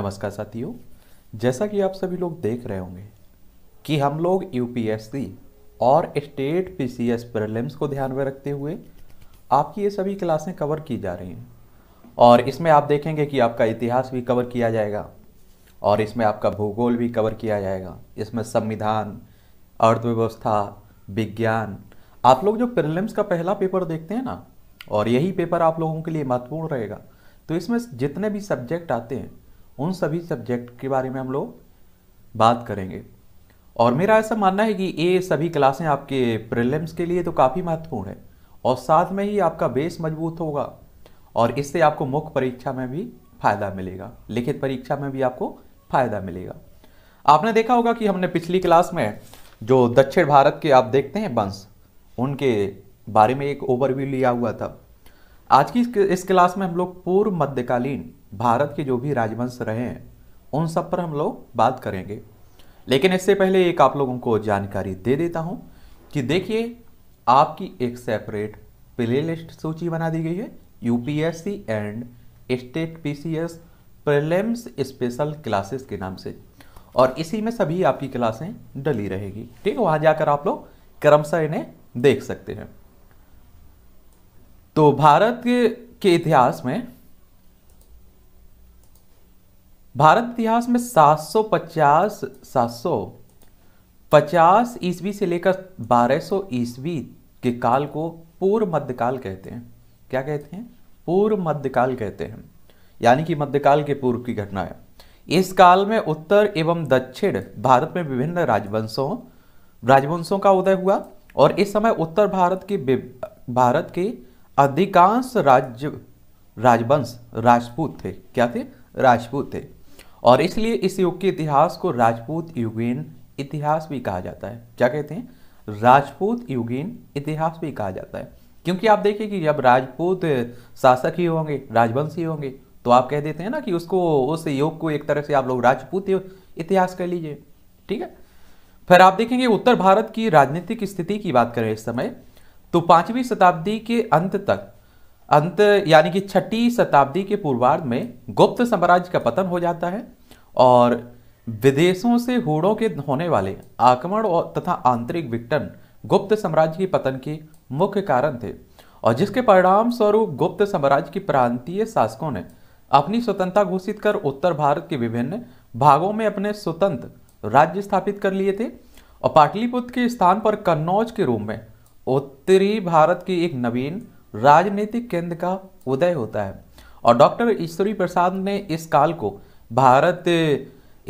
नमस्कार साथियों जैसा कि आप सभी लोग देख रहे होंगे कि हम लोग यूपीएससी और स्टेट पीसीएस प्रीलिम्स को ध्यान में रखते हुए आपकी ये सभी क्लासें कवर की जा रही हैं और इसमें आप देखेंगे कि आपका इतिहास भी कवर किया जाएगा और इसमें आपका भूगोल भी कवर किया जाएगा इसमें संविधान अर्थव्यवस्था विज्ञान आप लोग जो प्रिलिम्स का पहला पेपर देखते हैं ना और यही पेपर आप लोगों के लिए महत्वपूर्ण रहेगा तो इसमें जितने भी सब्जेक्ट आते हैं उन सभी सब्जेक्ट के बारे में हम लोग बात करेंगे और मेरा ऐसा मानना है कि ये सभी क्लासें आपके प्रिलिम्स के लिए तो काफ़ी महत्वपूर्ण है और साथ में ही आपका बेस मजबूत होगा और इससे आपको मुख्य परीक्षा में भी फ़ायदा मिलेगा लिखित परीक्षा में भी आपको फ़ायदा मिलेगा आपने देखा होगा कि हमने पिछली क्लास में जो दक्षिण भारत के आप देखते हैं वंश उनके बारे में एक ओवरव्यू लिया हुआ था आज की इस क्लास में हम लोग पूर्व मध्यकालीन भारत के जो भी राजवंश रहे हैं उन सब पर हम लोग बात करेंगे लेकिन इससे पहले एक आप लोगों को जानकारी दे देता हूं कि देखिए आपकी एक सेपरेट प्लेलिस्ट सूची बना दी गई है UPSC and state PCS prelims special classes के नाम से और इसी में सभी आपकी क्लासें डली रहेगी ठीक है वहां जाकर आप लोग क्रमशः इन्हें देख सकते हैं तो भारत के इतिहास में भारत इतिहास में 750 750 ईस्वी से लेकर 1200 ईस्वी के काल को पूर्व मध्यकाल कहते हैं क्या कहते हैं पूर्व मध्यकाल कहते हैं यानी कि मध्यकाल के पूर्व की घटना है इस काल में उत्तर एवं दक्षिण भारत में विभिन्न राजवंशों राजवंशों का उदय हुआ और इस समय उत्तर भारत के भारत के अधिकांश राज्य राजवंश राजपूत थे क्या थे राजपूत थे और इसलिए इस युग के इतिहास को राजपूत युगेन इतिहास भी कहा जाता है क्या कहते हैं राजपूत युगेन इतिहास भी कहा जाता है क्योंकि आप देखिए कि जब राजपूत शासक ही होंगे राजवंशी होंगे तो आप कह देते हैं ना कि उसको उस योग को एक तरह से आप लोग राजपूत इतिहास कह लीजिए ठीक है फिर आप देखेंगे उत्तर भारत की राजनीतिक स्थिति की बात करें इस समय तो पांचवी शताब्दी के अंत तक अंत यानी कि छठी शताब्दी के पूर्वार्ध में गुप्त साम्राज्य का पतन हो जाता है और विदेशों से हुड़ों के होने वाले आक्रमण और तथा आंतरिक विघटन गुप्त साम्राज्य के पतन के मुख्य कारण थे और जिसके परिणाम स्वरूप गुप्त साम्राज्य के प्रांतीय शासकों ने अपनी स्वतंत्रता घोषित कर उत्तर भारत के विभिन्न भागों में अपने स्वतंत्र राज्य स्थापित कर लिए थे और पाटलिपुत्र के स्थान पर कन्नौज के रूप में उत्तरी भारत की एक नवीन राजनीतिक केंद्र का उदय होता है और डॉक्टर ईश्वरी प्रसाद ने इस काल को भारत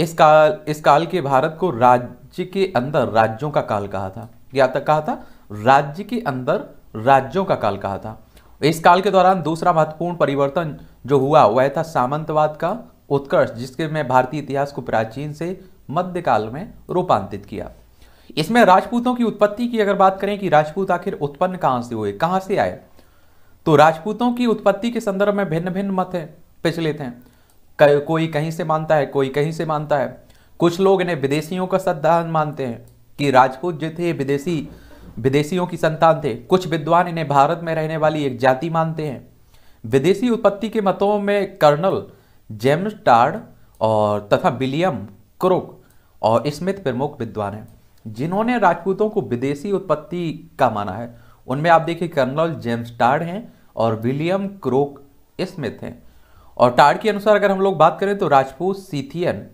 इस काल इस काल के भारत को राज्य के अंदर राज्यों का काल कहा था क्या तो कहा था राज्य के अंदर राज्यों का काल कहा था इस काल के दौरान दूसरा महत्वपूर्ण परिवर्तन जो हुआ वह था सामंतवाद का उत्कर्ष जिसके में भारतीय इतिहास को प्राचीन से मध्यकाल में रूपांतरित किया इसमें राजपूतों की उत्पत्ति की अगर बात करें कि राजपूत आखिर उत्पन्न कहाँ से हुए कहाँ से आए तो राजपूतों की उत्पत्ति के संदर्भ में भिन्न भिन्न मत है पिछले थे कोई कहीं से मानता है कोई कहीं से मानता है कुछ लोग इन्हें विदेशियों का संतान मानते हैं कि राजपूत जो थे विदेशी विदेशियों की संतान थे कुछ विद्वान इन्हें भारत में रहने वाली एक जाति मानते हैं विदेशी उत्पत्ति के मतों में कर्नल जेम्स टार्ड और तथा विलियम क्रोक और स्मिथ प्रमुख विद्वान हैं जिन्होंने राजपूतों को विदेशी उत्पत्ति का माना है उनमें आप देखिए कर्नल जेम्स टार्ड हैं और विलियम क्रोक स्मिथ हैं और टार्ड के अनुसार अगर हम लोग बात करें तो राजपूत सीथियन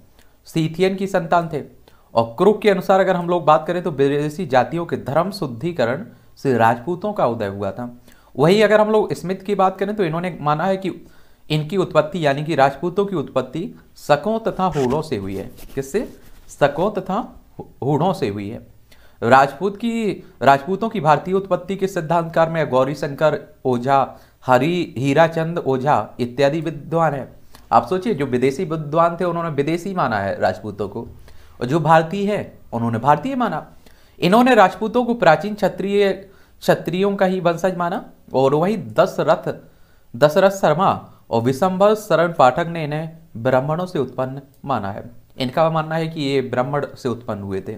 सीथियन की संतान थे और क्रोक के अनुसार अगर हम लोग बात करें तो विदेशी जातियों के धर्म शुद्धिकरण से राजपूतों का उदय हुआ था वहीं अगर हम लोग स्मिथ की बात करें तो इन्होंने माना है कि इनकी उत्पत्ति यानी कि राजपूतों की उत्पत्ति शकों तथा हूड़ों से हुई है किससे शकों तथा होड़ों से हुई है राजपूत की राजपूतों की भारतीय उत्पत्ति के सिद्धांतकार में गौरी शंकर ओझा हरि हीराचंद ओझा इत्यादि विद्वान है आप सोचिए जो विदेशी विद्वान थे उन्होंने विदेशी माना है राजपूतों को और जो भारतीय है उन्होंने भारतीय माना इन्होंने राजपूतों को प्राचीन क्षत्रिय क्षत्रियों का ही वंशज माना और वही दशरथ दशरथ शर्मा और विशंभर शरण पाठक ने इन्हें ब्राह्मणों से उत्पन्न माना है इनका मानना है कि ये ब्राह्मण से उत्पन्न हुए थे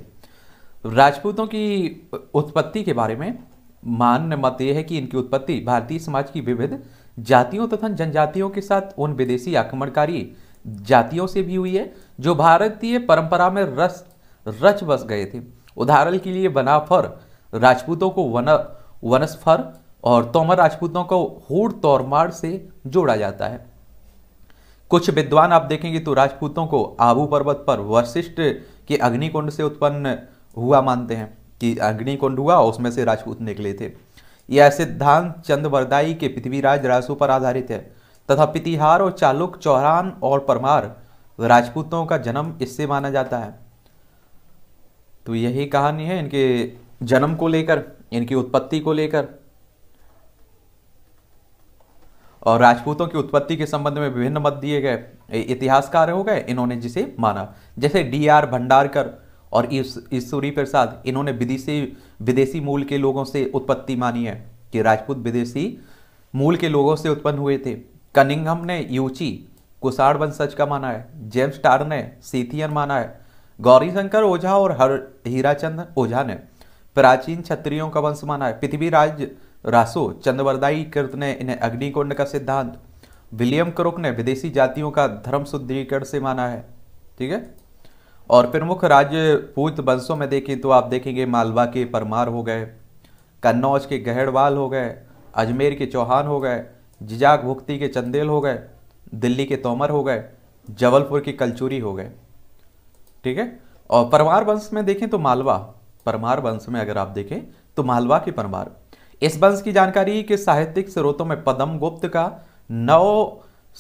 राजपूतों की उत्पत्ति के बारे में मान्य मत यह है कि इनकी उत्पत्ति भारतीय समाज की विविध जातियों तथा जनजातियों के साथ उन विदेशी आक्रमणकारी जातियों से भी हुई है जो भारतीय परंपरा में रस रच बस गए थे उदाहरण के लिए बनाफर राजपूतों को वन वनस्फर और तोमर राजपूतों को हूड़ तोरमाड़ से जोड़ा जाता है कुछ विद्वान आप देखेंगे तो राजपूतों को आबू पर्वत पर वशिष्ठ के अग्निकुंड से उत्पन्न हुआ मानते हैं कि अग्निकुंड हुआ और उसमें से राजपूत निकले थे यह सिद्धांत चंद्रवरदाई के पृथ्वीराज रासु पर आधारित है तथा पितिहार और चालुक चौहान और परमार राजपूतों का जन्म इससे माना जाता है तो यही कहानी है इनके जन्म को लेकर इनकी उत्पत्ति को लेकर और राजपूतों की उत्पत्ति के संबंध में विभिन्न मत दिए गए इतिहासकार हो गए इन्होंने जिसे माना जैसे डी आर भंडारकर और इस ईश्वरी प्रसाद इन्होंने विदेशी विदेशी मूल के लोगों से उत्पत्ति मानी है कि राजपूत विदेशी मूल के लोगों से उत्पन्न हुए थे कनिंगम ने यूची कुषाण वंशज का माना है जेम्स टार ने सीथियन माना है गौरीशंकर ओझा और हर हीराचंद ओझा ने प्राचीन क्षत्रियों का वंश माना है पृथ्वीराज रासो चंद्रवरदाई कृत ने इन्हें अग्निकुंड का सिद्धांत विलियम क्रुक ने विदेशी जातियों का धर्म शुद्धिकरण से माना है ठीक है और प्रमुख राज्य वंशों में देखें तो आप देखेंगे मालवा के परमार हो गए कन्नौज के गहड़वाल हो गए अजमेर के चौहान हो गए जिजाक भुक्ति के चंदेल हो गए दिल्ली के तोमर हो गए जबलपुर के कलचूरी हो गए ठीक है और परमार वंश में देखें तो मालवा परमार वंश में अगर आप देखें तो मालवा के परमार इस वंश की जानकारी के साहित्यिक स्रोतों में पदम गुप्त का नौ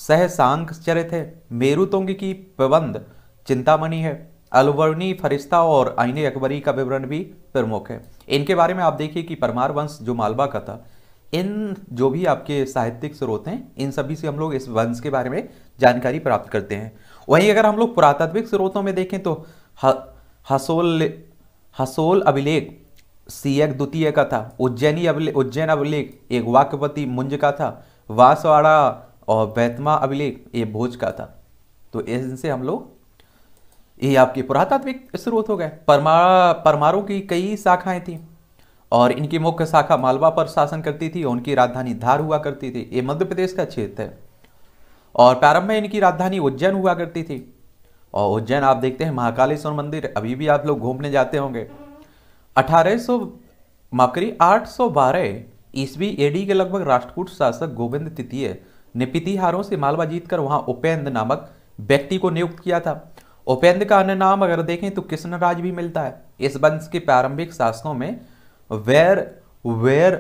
सहसांग चरित है मेरुतुंग की प्रबंध चिंतामणि है अलवर्णी फरिश्ता और आईने अकबरी का विवरण भी प्रमुख है इनके बारे में आप देखिए कि परमार वंश जो मालवा का था इन जो भी आपके साहित्यिक स्रोत हैं इन सभी से हम लोग इस वंश के बारे में जानकारी प्राप्त करते हैं वहीं अगर हम लोग पुरातत्विक स्रोतों में देखें तो हसोल हसोल अभिलेख सीयक द्वितीय का था उज्जैनी अभिलेख उज्जैन अभिलेख एक वाक्यपति मुंज का था वासवाड़ा और बैतमा अभिलेख ये भोज का था तो इनसे हम लोग ये आपके पुरातात्विक स्रोत हो गए परमा परमारों की कई शाखाएं थी और इनकी मुख्य शाखा मालवा पर शासन करती थी उनकी राजधानी धार हुआ करती थी ये मध्य प्रदेश का क्षेत्र है और प्रारंभ में इनकी राजधानी उज्जैन हुआ करती थी और उज्जैन आप देखते हैं महाकालेश्वर मंदिर अभी भी आप लोग घूमने जाते होंगे अठारह सौ माफ करिए आठ सौ बारह ईस्वी एडी के लगभग राष्ट्रकूट शासक गोविंद तृतीय ने पितिहारों से मालवा जीतकर वहां उपेंद्र नामक व्यक्ति को नियुक्त किया था उपेंद्र का अन्य नाम अगर देखें तो कृष्ण राज भी मिलता है इस वंश के प्रारंभिक शासकों में वेर वेर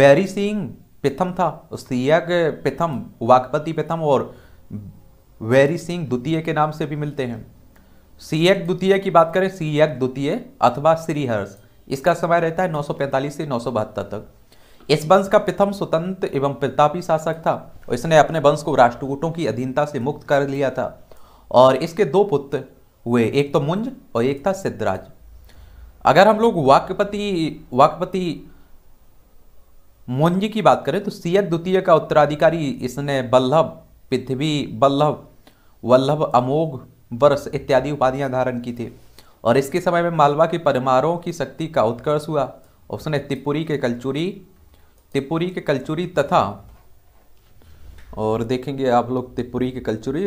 वेरी सिंह प्रथम था सियग प्रथम वाकपति प्रथम और वेरी सिंह द्वितीय के नाम से भी मिलते हैं सीयक द्वितीय की बात करें सीयक द्वितीय अथवा श्रीहर्ष इसका समय रहता है 945 से नौ तक इस वंश का प्रथम स्वतंत्र एवं प्रतापी शासक था इसने अपने वंश को राष्ट्रकूटों की अधीनता से मुक्त कर लिया था और इसके दो पुत्र हुए एक तो मुंज और एक था सिद्धराज अगर हम लोग वाक्यपति वाक्यपति मुंज की बात करें तो सियत द्वितीय का उत्तराधिकारी इसने बल्लभ पृथ्वी बल्लभ वल्लभ अमोघ वर्ष इत्यादि उपाधियां धारण की थी और इसके समय में मालवा के परमारों की शक्ति का उत्कर्ष हुआ उसने त्रिपुरी के कलचुरी त्रिपुरी के कलचुरी तथा और देखेंगे आप लोग त्रिपुरी के कलचुरी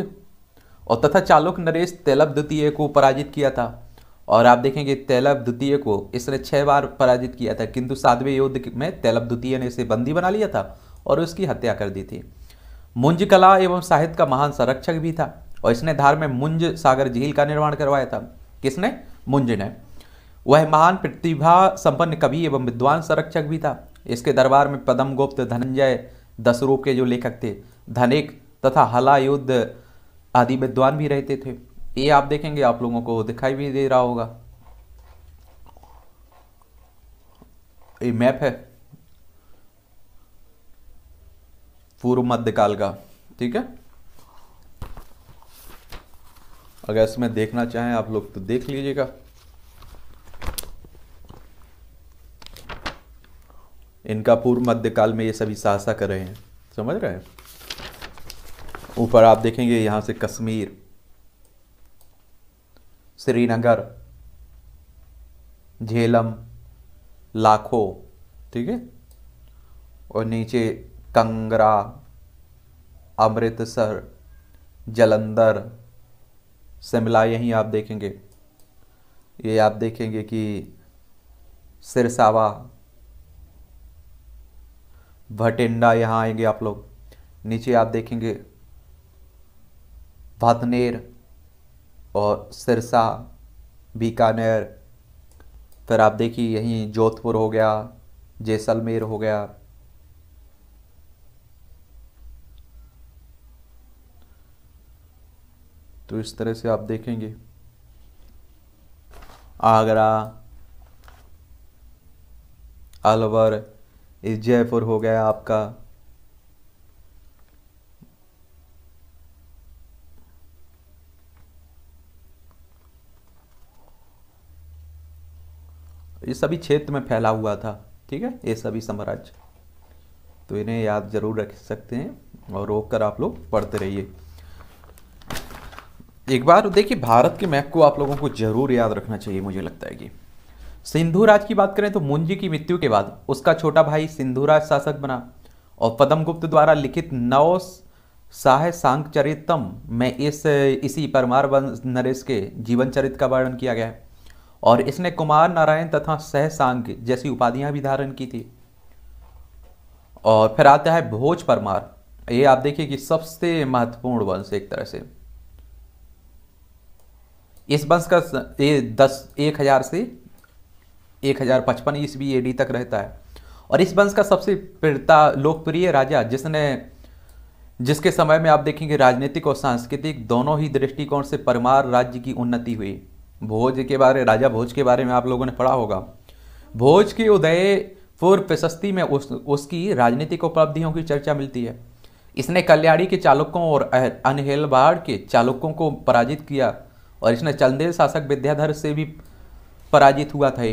और तथा चालुक नरेश तैलब द्वितीय को पराजित किया था और आप देखेंगे तैलब द्वितीय को इसने छः बार पराजित किया था किंतु सातवें युद्ध में तैलब द्वितीय ने इसे बंदी बना लिया था और उसकी हत्या कर दी थी मुंज कला एवं साहित्य का महान संरक्षक भी था और इसने धार में मुंज सागर झील का निर्माण करवाया था किसने मुंज ने वह महान प्रतिभा संपन्न कवि एवं विद्वान संरक्षक भी था इसके दरबार में पदम गुप्त धनंजय दसरूप के जो लेखक थे धनिक तथा हला युद्ध आदि विद्वान भी रहते थे ये आप देखेंगे आप लोगों को दिखाई भी दे रहा होगा ये मैप है पूर्व मध्यकाल का ठीक है अगर इसमें देखना चाहें आप लोग तो देख लीजिएगा इनका पूर्व मध्यकाल में ये सभी शासक रहे हैं समझ रहे हैं ऊपर आप देखेंगे यहाँ से कश्मीर श्रीनगर झेलम लाखो ठीक है और नीचे कंगरा अमृतसर जलंधर शिमला यहीं आप देखेंगे ये आप देखेंगे कि सिरसावा भटिंडा यहाँ आएंगे आप लोग नीचे आप देखेंगे भातनेर और सिरसा बीकानेर फिर आप देखिए यहीं जोधपुर हो गया जैसलमेर हो गया तो इस तरह से आप देखेंगे आगरा अलवर जयपुर हो गया आपका सभी क्षेत्र में फैला हुआ था ठीक है ये सभी साम्राज्य तो इन्हें याद जरूर रख सकते हैं और रोक कर आप लोग पढ़ते रहिए एक बार देखिए भारत के मैप को आप लोगों को जरूर याद रखना चाहिए मुझे लगता है कि सिंधु राज की बात करें तो मुंजी की मृत्यु के बाद उसका छोटा भाई सिंधु राज शासक बना और पदमगुप्त द्वारा लिखित नौ साह सांग चरितम में इस इसी परमार नरेश के जीवन चरित्र का वर्णन किया गया है और इसने कुमार नारायण तथा सहसांग जैसी उपाधियां भी धारण की थी और फिर आता है भोज परमार ये आप देखिए कि सबसे महत्वपूर्ण वंश एक तरह से इस वंश का ये दस एक हजार से एक हजार पचपन ईस्वी एडी तक रहता है और इस वंश का सबसे प्रता लोकप्रिय राजा जिसने जिसके समय में आप देखेंगे राजनीतिक और सांस्कृतिक दोनों ही दृष्टिकोण से परमार राज्य की उन्नति हुई भोज के बारे राजा भोज के बारे में आप लोगों ने पढ़ा होगा भोज के उदयपुर प्रशस्ति में उस उसकी राजनीतिक उपलब्धियों की चर्चा मिलती है इसने कल्याणी के चालुक्यों और अनहेलबाड़ के चालुक्यों को पराजित किया और इसने चंदेल शासक विद्याधर से भी पराजित हुआ था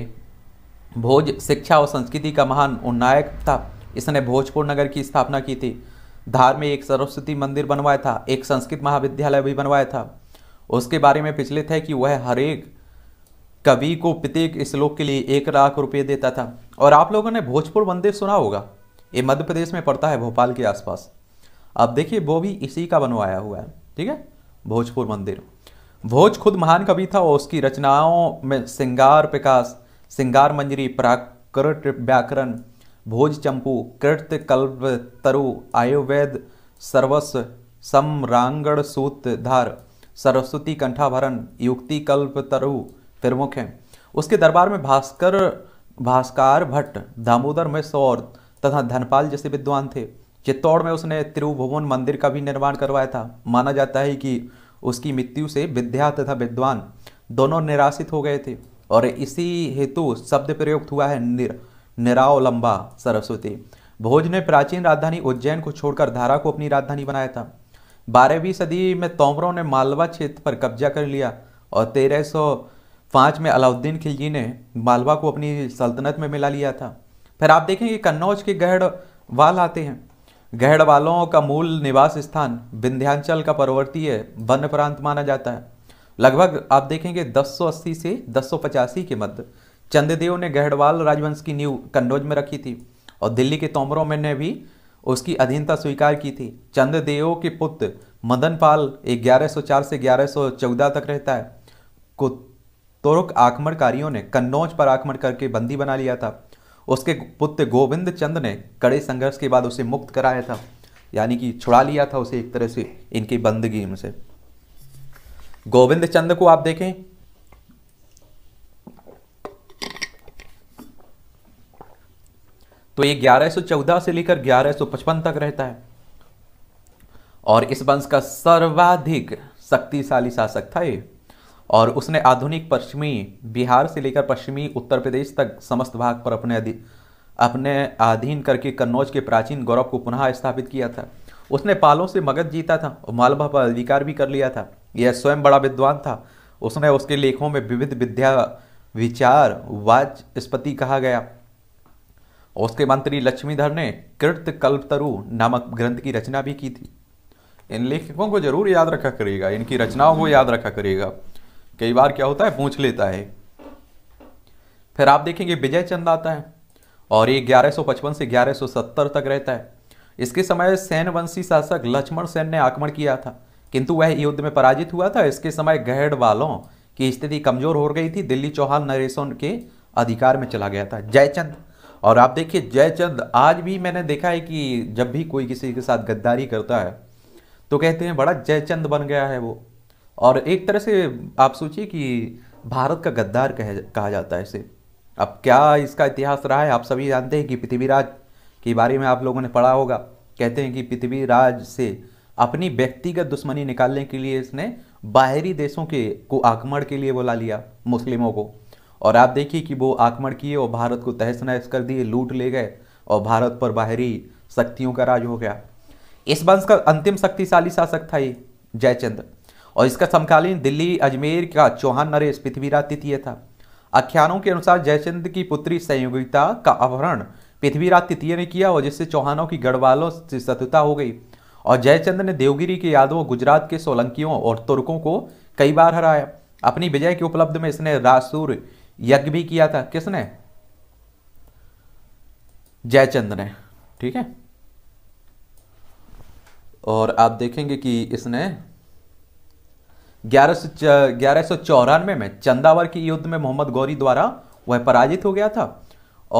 भोज शिक्षा और संस्कृति का महान उन्नायक था इसने भोजपुर नगर की स्थापना की थी धार में एक सरस्वती मंदिर बनवाया था एक संस्कृत महाविद्यालय भी बनवाया था उसके बारे में पिछले थे कि वह हरेक कवि को प्रत्येक श्लोक के लिए एक लाख रुपये देता था और आप लोगों ने भोजपुर मंदिर सुना होगा ये मध्य प्रदेश में पड़ता है भोपाल के आसपास अब देखिए वो भी इसी का बनवाया हुआ है ठीक है भोजपुर मंदिर भोज खुद महान कवि था और उसकी रचनाओं में श्रृंगार प्रकाश श्रृंगार मंजरी प्राकृत व्याकरण भोज चंपू कृत कल्प तरु आयुर्वेद सर्वस्व सम्रांगण सूत्रधार सरस्वती कंठाभरण युक्ति कल्प तरु प्रमुख हैं उसके दरबार में भास्कर भास्कर भट्ट दामोदर में सौर तथा धनपाल जैसे विद्वान थे चित्तौड़ में उसने त्रिभुवन मंदिर का भी निर्माण करवाया था माना जाता है कि उसकी मृत्यु से विद्या तथा विद्वान दोनों निराशित हो गए थे और इसी हेतु शब्द प्रयुक्त हुआ है निर निरावलंबा सरस्वती भोज ने प्राचीन राजधानी उज्जैन को छोड़कर धारा को अपनी राजधानी बनाया था बारहवीं सदी में तोमरों ने मालवा क्षेत्र पर कब्जा कर लिया और तेरह सौ पाँच में अलाउद्दीन खिलजी ने मालवा को अपनी सल्तनत में मिला लिया था फिर आप देखेंगे कन्नौज के गहड़वाल आते हैं गहड़वालों का मूल निवास स्थान विंध्यांचल का पर्वतीय वन प्रांत माना जाता है लगभग आप देखेंगे 1080 से दस के मध्य चंद्रदेव ने गहड़वाल राजवंश की नींव कन्नौज में रखी थी और दिल्ली के तोमरों में ने भी उसकी अधीनता स्वीकार की थी चंद्रदेव के पुत्र मदनपाल 1104 से 1114 तक रहता है को तुर्क आक्रमणकारियों ने कन्नौज पर आक्रमण करके बंदी बना लिया था उसके पुत्र गोविंद चंद ने कड़े संघर्ष के बाद उसे मुक्त कराया था यानी कि छुड़ा लिया था उसे एक तरह से इनकी बंदगी में से गोविंद चंद को आप देखें तो ये 1114 से लेकर 1155 तक रहता है और इस वंश का सर्वाधिक शक्तिशाली शासक था ये और उसने आधुनिक पश्चिमी बिहार से लेकर पश्चिमी उत्तर प्रदेश तक समस्त भाग पर अपने अधि अपने अधीन करके कन्नौज के प्राचीन गौरव को पुनः स्थापित किया था उसने पालों से मगध जीता था और मालवा पर अधिकार भी कर लिया था यह स्वयं बड़ा विद्वान था उसने उसके लेखों में विविध विद्या विचार वाचस्पति कहा गया उसके मंत्री लक्ष्मीधर ने कृत कल्पतरु नामक ग्रंथ की रचना भी की थी इन लेखकों को जरूर याद रखा करेगा इनकी रचनाओं को याद रखा करेगा कई बार क्या होता है पूछ लेता है फिर आप देखेंगे विजय चंद आता है और ये 1155 से 1170 तक रहता है इसके समय सैन वंशी शासक लक्ष्मण सेन ने आक्रमण किया था किंतु वह युद्ध में पराजित हुआ था इसके समय गहड़ वालों की स्थिति कमजोर हो गई थी दिल्ली चौहान नरेशों के अधिकार में चला गया था जयचंद और आप देखिए जयचंद आज भी मैंने देखा है कि जब भी कोई किसी के साथ गद्दारी करता है तो कहते हैं बड़ा जयचंद बन गया है वो और एक तरह से आप सोचिए कि भारत का गद्दार कह कहा जाता है इसे अब क्या इसका इतिहास रहा है आप सभी जानते हैं कि पृथ्वीराज के बारे में आप लोगों ने पढ़ा होगा कहते हैं कि पृथ्वीराज से अपनी व्यक्तिगत दुश्मनी निकालने के लिए इसने बाहरी देशों के को आक्रमण के लिए बुला लिया मुस्लिमों को और आप देखिए कि वो आक्रमण किए और भारत को तहस नहस कर दिए लूट ले गए और भारत पर बाहरी शक्तियों का राज हो गया इस वंश का अंतिम शक्तिशाली शासक था ये जयचंद्र और इसका समकालीन दिल्ली अजमेर का चौहान नरेश पृथ्वीराज तृतीय था आख्यानों के अनुसार जयचंद्र की पुत्री संयोगिता का अपहरण पृथ्वीराज तृतीय ने किया और जिससे चौहानों की गढ़वालों से शत्रुता हो गई और जयचंद्र ने देवगिरी के यादवों गुजरात के सोलंकियों और तुर्कों को कई बार हराया अपनी विजय की उपलब्ध में इसने रासूर यज्ञ भी किया था किसने जयचंद ने ठीक है और आप देखेंगे कि इसने ग्यारह ग्यारह सौ चौरानवे में चंदावर के युद्ध में मोहम्मद गौरी द्वारा वह पराजित हो गया था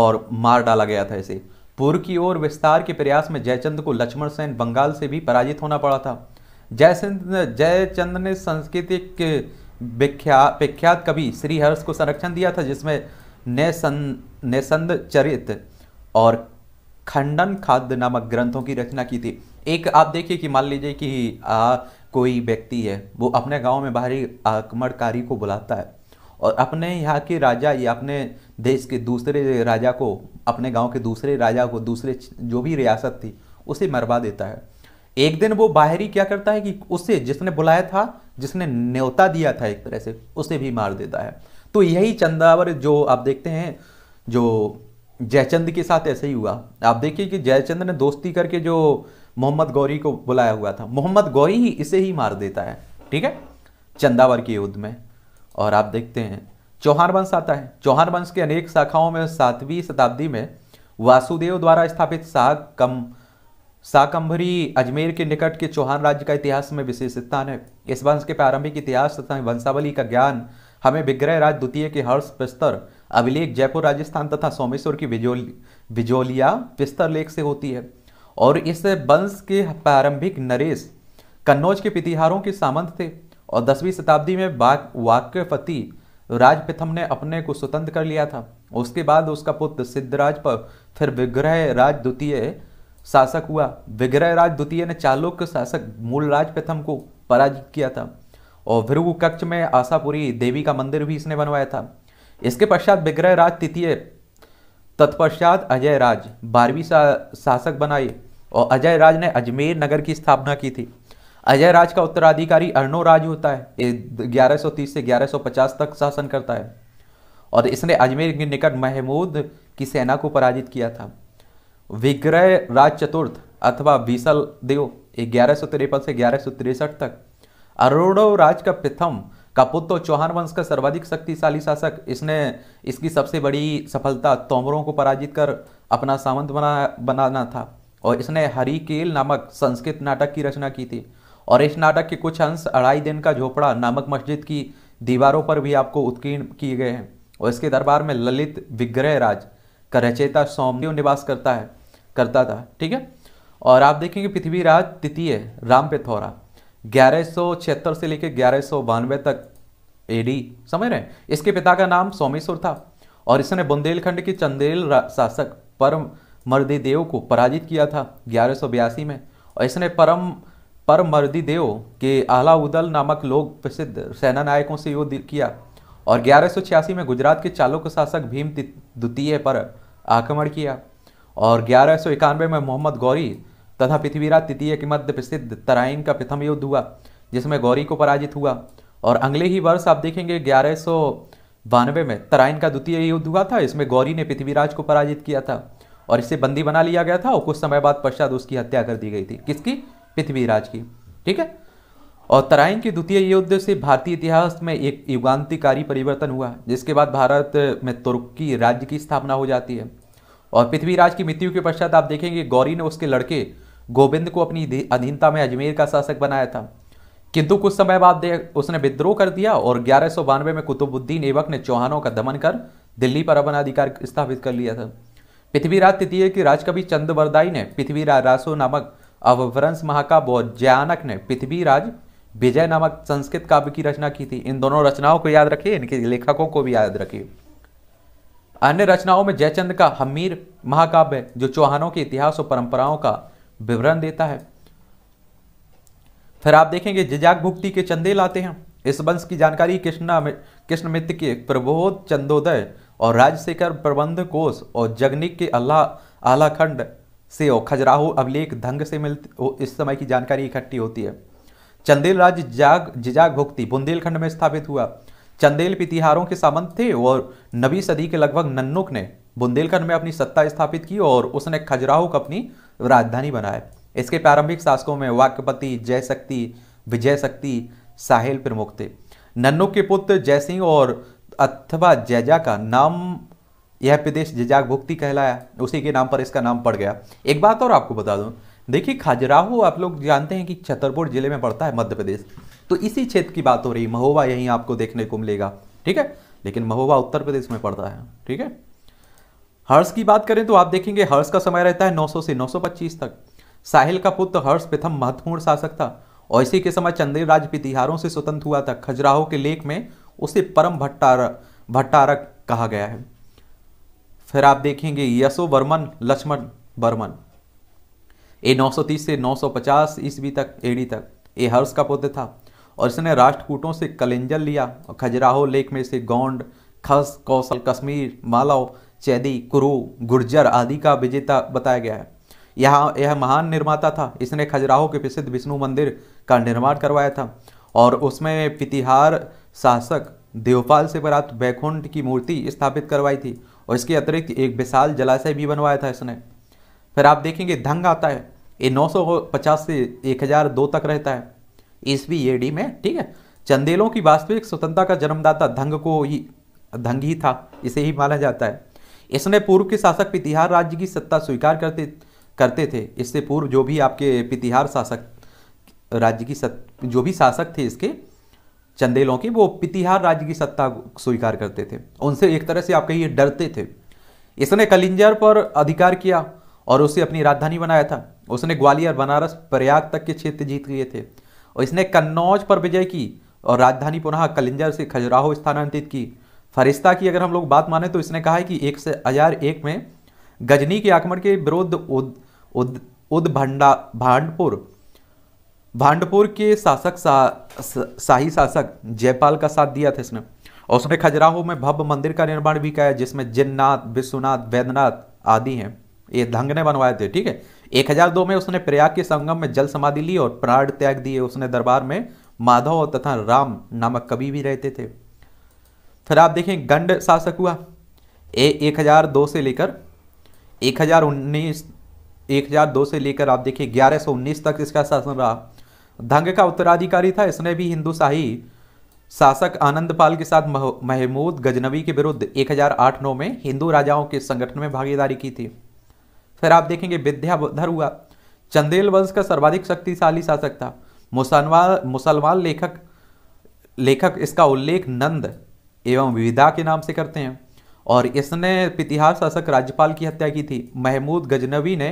और मार डाला गया था इसे पूर्व की ओर विस्तार के प्रयास में जयचंद को लक्ष्मण सेन बंगाल से भी पराजित होना पड़ा था जयचंद जयचंद ने सांस्कृतिक विख्यात विख्यात कवि श्रीहर्ष को संरक्षण दिया था जिसमें नेसन नेसंद चरित और खंडन खाद्य नामक ग्रंथों की रचना की थी एक आप देखिए कि मान लीजिए कि आ, कोई व्यक्ति है वो अपने गांव में बाहरी आक्रमणकारी को बुलाता है और अपने यहाँ के राजा या अपने देश के दूसरे राजा को अपने गांव के दूसरे राजा को दूसरे जो भी रियासत थी उसे मरवा देता है एक दिन वो बाहरी क्या करता है कि उसे जिसने बुलाया था जिसने न्योता दिया था एक तरह से उसे भी मार देता है तो यही चंदावर जो आप देखते हैं जो जयचंद के साथ ऐसे ही हुआ आप देखिए कि जयचंद ने दोस्ती करके जो मोहम्मद गौरी को बुलाया हुआ था मोहम्मद गौरी ही इसे ही मार देता है ठीक है चंदावर के युद्ध में और आप देखते हैं चौहान वंश आता है चौहान वंश के अनेक शाखाओं में सातवीं शताब्दी में वासुदेव द्वारा स्थापित शाह कम शाकंभरी अजमेर के निकट के चौहान राज्य का इतिहास में विशेष स्थान है इस वंश के प्रारंभिक इतिहास तथा वंशावली का ज्ञान हमें विग्रह राज द्वितीय के हर्ष पिस्तर अभिलेख जयपुर राजस्थान तथा सोमेश्वर की विजोलिया पिस्तर लेख से होती है और इस वंश के प्रारंभिक नरेश कन्नौज के पितिहारों के सामंत थे और दसवीं शताब्दी में वाक्यपति राजप्रथम ने अपने को स्वतंत्र कर लिया था उसके बाद उसका पुत्र सिद्धराज पर फिर विग्रह राज द्वितीय शासक हुआ विग्रह राज द्वितीय ने चालुक्य शासक मूल राज प्रथम को पराजित किया था और भृगु कक्ष में आशापुरी देवी का मंदिर भी इसने बनवाया था इसके पश्चात विग्रह राज तृतीय तत्पश्चात अजय राज बारहवीं सा, शासक बनाए और अजय राज ने अजमेर नगर की स्थापना की थी अजय राज का उत्तराधिकारी अर्णो राज होता है ग्यारह सौ तीस से ग्यारह सौ पचास तक शासन करता है और इसने अजमेर के निकट महमूद की सेना को पराजित किया था विग्रह राज चतुर्थ अथवा विशल देव ग्यारह सौ तिरपन से ग्यारह सौ तिरसठ तक अरुणव राज का प्रथम कापुत्तो चौहान वंश का सर्वाधिक शक्तिशाली शासक इसने इसकी सबसे बड़ी सफलता तोमरों को पराजित कर अपना सामंत बना बनाना था और इसने हरिकेल नामक संस्कृत नाटक की रचना की थी और इस नाटक के कुछ अंश अढ़ाई दिन का झोपड़ा नामक मस्जिद की दीवारों पर भी आपको उत्कीर्ण किए गए हैं और इसके दरबार में ललित विग्रह राज का रचयिता सौम्य निवास करता है करता था ठीक है और आप देखेंगे पृथ्वीराज तृतीय राम पिथौरा ग्यारह से लेकर ग्यारह तक एडी समझ रहे हैं इसके पिता का नाम सोमेश्वर था और इसने बुंदेलखंड के चंदेल शासक परम मर्दी देव को पराजित किया था ग्यारह में और इसने परम मर्दी देव के आला उदल नामक लोग प्रसिद्ध सेना नायकों से युद्ध किया और ग्यारह में गुजरात के चालुक्य शासक भीम द्वितीय पर आक्रमण किया और ग्यारह में मोहम्मद गौरी तथा पृथ्वीराज तृतीय के मध्य प्रसिद्ध तराइन का प्रथम युद्ध हुआ जिसमें गौरी को पराजित हुआ और अगले ही वर्ष आप देखेंगे ग्यारह में तराइन का द्वितीय युद्ध हुआ था इसमें गौरी ने पृथ्वीराज को पराजित किया था और इसे बंदी बना लिया गया था और कुछ समय बाद पश्चात उसकी हत्या कर दी गई थी किसकी पृथ्वीराज की ठीक है और तराइन के द्वितीय युद्ध से भारतीय इतिहास में एक युगांतिकारी परिवर्तन हुआ जिसके बाद भारत में तुर्की राज्य की स्थापना हो जाती है और पृथ्वीराज की मृत्यु के पश्चात आप देखेंगे गौरी ने उसके लड़के गोविंद को अपनी अधीनता में अजमेर का शासक बनाया था किंतु कुछ समय बाद उसने विद्रोह कर दिया और ग्यारह में कुतुबुद्दीन एवक ने चौहानों का दमन कर दिल्ली पर अपना अधिकार स्थापित कर लिया था पृथ्वीराज तृतीय के राजकवि चंद्रवरदाई ने पृथ्वीराज रासो नामक अवभ्रंश महाकाव्य और जयानक ने पृथ्वीराज विजय नामक संस्कृत काव्य की रचना की थी इन दोनों रचनाओं को याद रखिए इनके लेखकों को भी याद रखिए अन्य रचनाओं में जयचंद का हमीर महाकाव्य जो चौहानों के इतिहास और परंपराओं का विवरण देता है फिर आप देखेंगे जिजाक भुक्ति के चंदे लाते हैं इस वंश की जानकारी कृष्णा कृष्ण मित्र के प्रबोध चंदोदय और राजशेखर प्रबंध कोष और जगनिक के अल्लाह आलाखंड से और खजराहो अभिलेख ढंग से मिलती इस समय की जानकारी इकट्ठी होती है चंदेल राज्य जाग जिजाग भुक्ति बुंदेलखंड में स्थापित हुआ चंदेल पितिहारों के सामंत थे और नवी सदी के लगभग नन्नुक ने बुंदेलखंड में अपनी सत्ता स्थापित की और उसने खजुराहो को अपनी राजधानी बनाया इसके प्रारंभिक शासकों में वाक्यपति जय शक्ति विजय शक्ति साहिल प्रमुख थे नन्नुक के पुत्र जयसिंह और अथवा जयजा का नाम यह प्रदेश जजाग भुक्ति कहलाया उसी के नाम पर इसका नाम पड़ गया एक बात और आपको बता दूँ देखिए खजुराहो आप लोग जानते हैं कि छतरपुर जिले में पड़ता है मध्य प्रदेश तो इसी क्षेत्र की बात हो रही महोबा यहीं आपको देखने को मिलेगा ठीक है लेकिन महोबा उत्तर प्रदेश में पड़ता है ठीक है हर्ष की बात करें तो आप देखेंगे हर्ष का समय रहता है 900 से 925 तक साहिल का पुत्र हर्ष प्रथम महत्वपूर्ण शासक था और इसी के समय चंदेल राज पितिहारों से स्वतंत्र हुआ था खजुराहो के लेख में उसे परम भट्टारक भट्टारक कहा गया है फिर आप देखेंगे यशो वर्मन लक्ष्मण वर्मन ये 930 से 950 ईस्वी तक एडी तक ये हर्ष का पुत्र था और इसने राष्ट्रकूटों से कलिंजल लिया और खजुराहो लेक में से गौंड खस कौशल कश्मीर मालव चैदी कुरु गुर्जर आदि का विजेता बताया गया है यह यह महान निर्माता था इसने खजुराहो के प्रसिद्ध विष्णु मंदिर का निर्माण करवाया था और उसमें पितिहार शासक देवपाल से प्राप्त वैकुंठ की मूर्ति स्थापित करवाई थी और इसके अतिरिक्त एक विशाल जलाशय भी बनवाया था इसने फिर आप देखेंगे धंग आता है ये 950 से 1002 तक रहता है ईस्वी डी में ठीक है चंदेलों की वास्तविक स्वतंत्रता का जन्मदाता धंग को ही धंग ही था इसे ही माना जाता है इसने पूर्व के शासक पितिहार राज्य की सत्ता स्वीकार करते करते थे इससे पूर्व जो भी आपके पितिहार शासक राज्य की सत जो भी शासक थे इसके चंदेलों के वो पितिहार राज्य की सत्ता स्वीकार करते थे उनसे एक तरह से आप कहिए डरते थे इसने कलिंजर पर अधिकार किया और उसे अपनी राजधानी बनाया था उसने ग्वालियर बनारस प्रयाग तक के क्षेत्र जीत लिए थे और इसने कन्नौज पर विजय की और राजधानी पुनः कलिंजर से खजुराहो स्थानांतरित की फरिश्ता की अगर हम लोग बात माने तो इसने कहा है कि एक से हजार एक में गजनी के आक्रमण के विरुद्ध उद उद उद भंडा भांडपुर भांडपुर के शासक सा, शाही शासक जयपाल का साथ दिया था इसने और उसने खजुराहो में भव्य मंदिर का निर्माण भी किया जिसमें जिन्नाथ विश्वनाथ वैद्यनाथ आदि हैं ये धंग ने बनवाए थे ठीक है 1002 में उसने प्रयाग के संगम में जल समाधि ली और प्राण त्याग दिए उसने दरबार में माधव तथा राम नामक कवि भी रहते थे फिर आप देखें गंड शासक हुआ ए एक हजार दो से लेकर एक हजार उन्नीस एक हजार दो से लेकर आप देखिए ग्यारह सौ उन्नीस तक इसका शासन रहा धंग का उत्तराधिकारी था इसने भी हिंदू शाही शासक आनंदपाल के साथ महमूद गजनवी के विरुद्ध 1008-9 में हिंदू राजाओं के संगठन में भागीदारी की थी फिर आप देखेंगे विद्याधर हुआ चंदेल वंश का सर्वाधिक शक्तिशाली शासक था मुसलमान मुसलमान लेखक लेखक इसका उल्लेख नंद एवं विविधा के नाम से करते हैं और इसने इतिहास शासक राज्यपाल की हत्या की थी महमूद गजनवी ने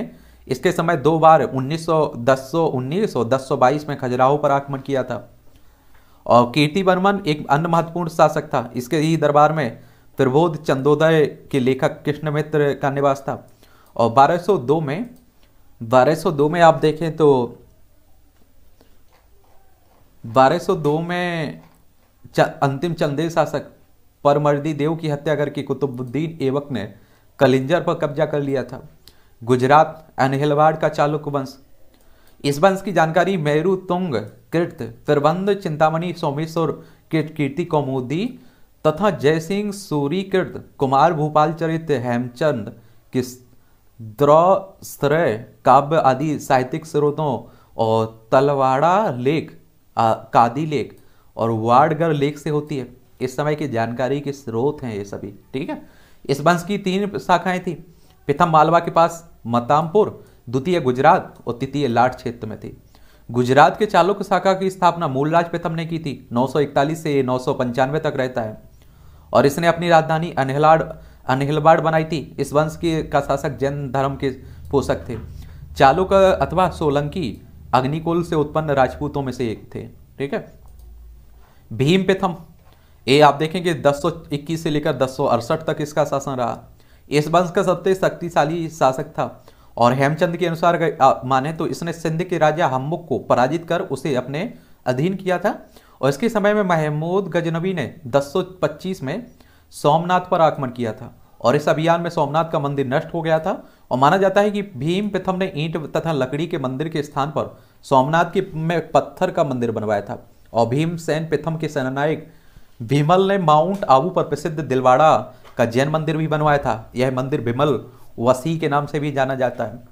इसके समय दो बार 1900 सौ 1900 1022 में खजुराहो पर आक्रमण किया था और कीर्ति वर्मन एक अन्य महत्वपूर्ण शासक था इसके ही दरबार में प्रबोध चंदोदय के लेखक कृष्ण मित्र का निवास था और 1202 में 1202 में आप देखें तो 1202 में च, अंतिम चंदेल शासक परमर्दी देव की हत्या करके कुतुबुद्दीन एवक ने कलिंजर पर कब्जा कर लिया था गुजरात अनहिलवाड़ का चालुक वंश इस वंश की जानकारी मेरू तुंग कृत प्रबंध चिंतामणि सोमेश्वर कृत कीर्ति कौमोदी तथा जयसिंह सूरी कृत कुमार भोपाल चरित हेमचंद किस द्रौसरय काव्य आदि साहित्यिक स्रोतों और तलवाड़ा लेख कादी लेख और वाडगर लेख से होती है इस समय की जानकारी के स्रोत हैं ये सभी ठीक है इस वंश की तीन शाखाएं थी प्रथम मालवा के पास मतामपुर द्वितीय गुजरात और तृतीय लाट क्षेत्र में थी गुजरात के चालुक्य शाखा की स्थापना मूलराज प्रथम ने की थी 941 से नौ तक रहता है और इसने अपनी राजधानी अनहलाड अनहिलवाड़ बनाई थी इस वंश के का शासक जैन धर्म के पोषक थे चालुक अथवा सोलंकी अग्निकुल से उत्पन्न राजपूतों में से एक थे ठीक है भीम पेथम ये आप देखेंगे 1021 से लेकर दस तक इसका शासन रहा इस वंश का सबसे शक्तिशाली शासक था और हेमचंद के अनुसार माने तो इसने सिंध के राजा हम्मुक को पराजित कर उसे अपने अधीन किया था और इसके समय में महमूद गजनबी ने 1025 में सोमनाथ पर आक्रमण किया था और इस अभियान में सोमनाथ का मंदिर नष्ट हो गया था और माना जाता है कि भीम प्रथम ने ईंट तथा लकड़ी के मंदिर के स्थान पर सोमनाथ के में पत्थर का मंदिर बनवाया था और भीम सेन प्रथम के सेनानायक भीमल ने माउंट आबू पर प्रसिद्ध दिलवाड़ा का जैन मंदिर भी बनवाया था यह मंदिर भीमल वसी के नाम से भी जाना जाता है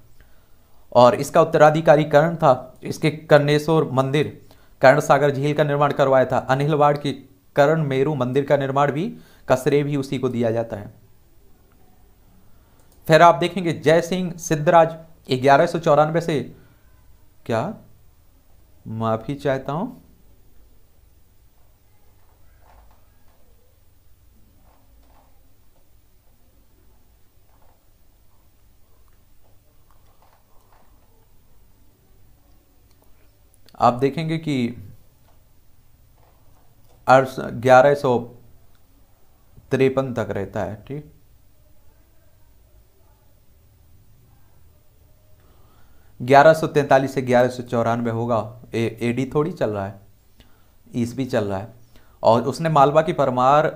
और इसका उत्तराधिकारी कर्ण था इसके कर्णेश्वर मंदिर कर्ण सागर झील का निर्माण करवाया था अनिलवाड़ के कर्ण मेरू मंदिर का निर्माण भी का श्रेय भी उसी को दिया जाता है फिर आप देखेंगे जय सिंह सिद्धराज ग्यारह सौ से क्या माफी चाहता हूं आप देखेंगे कि ग्यारह सौ त्रेपन तक रहता है ठीक ग्यारह से ग्यारह सौ होगा ए डी थोड़ी चल रहा है ईस्वी e चल रहा है और उसने मालवा की परमार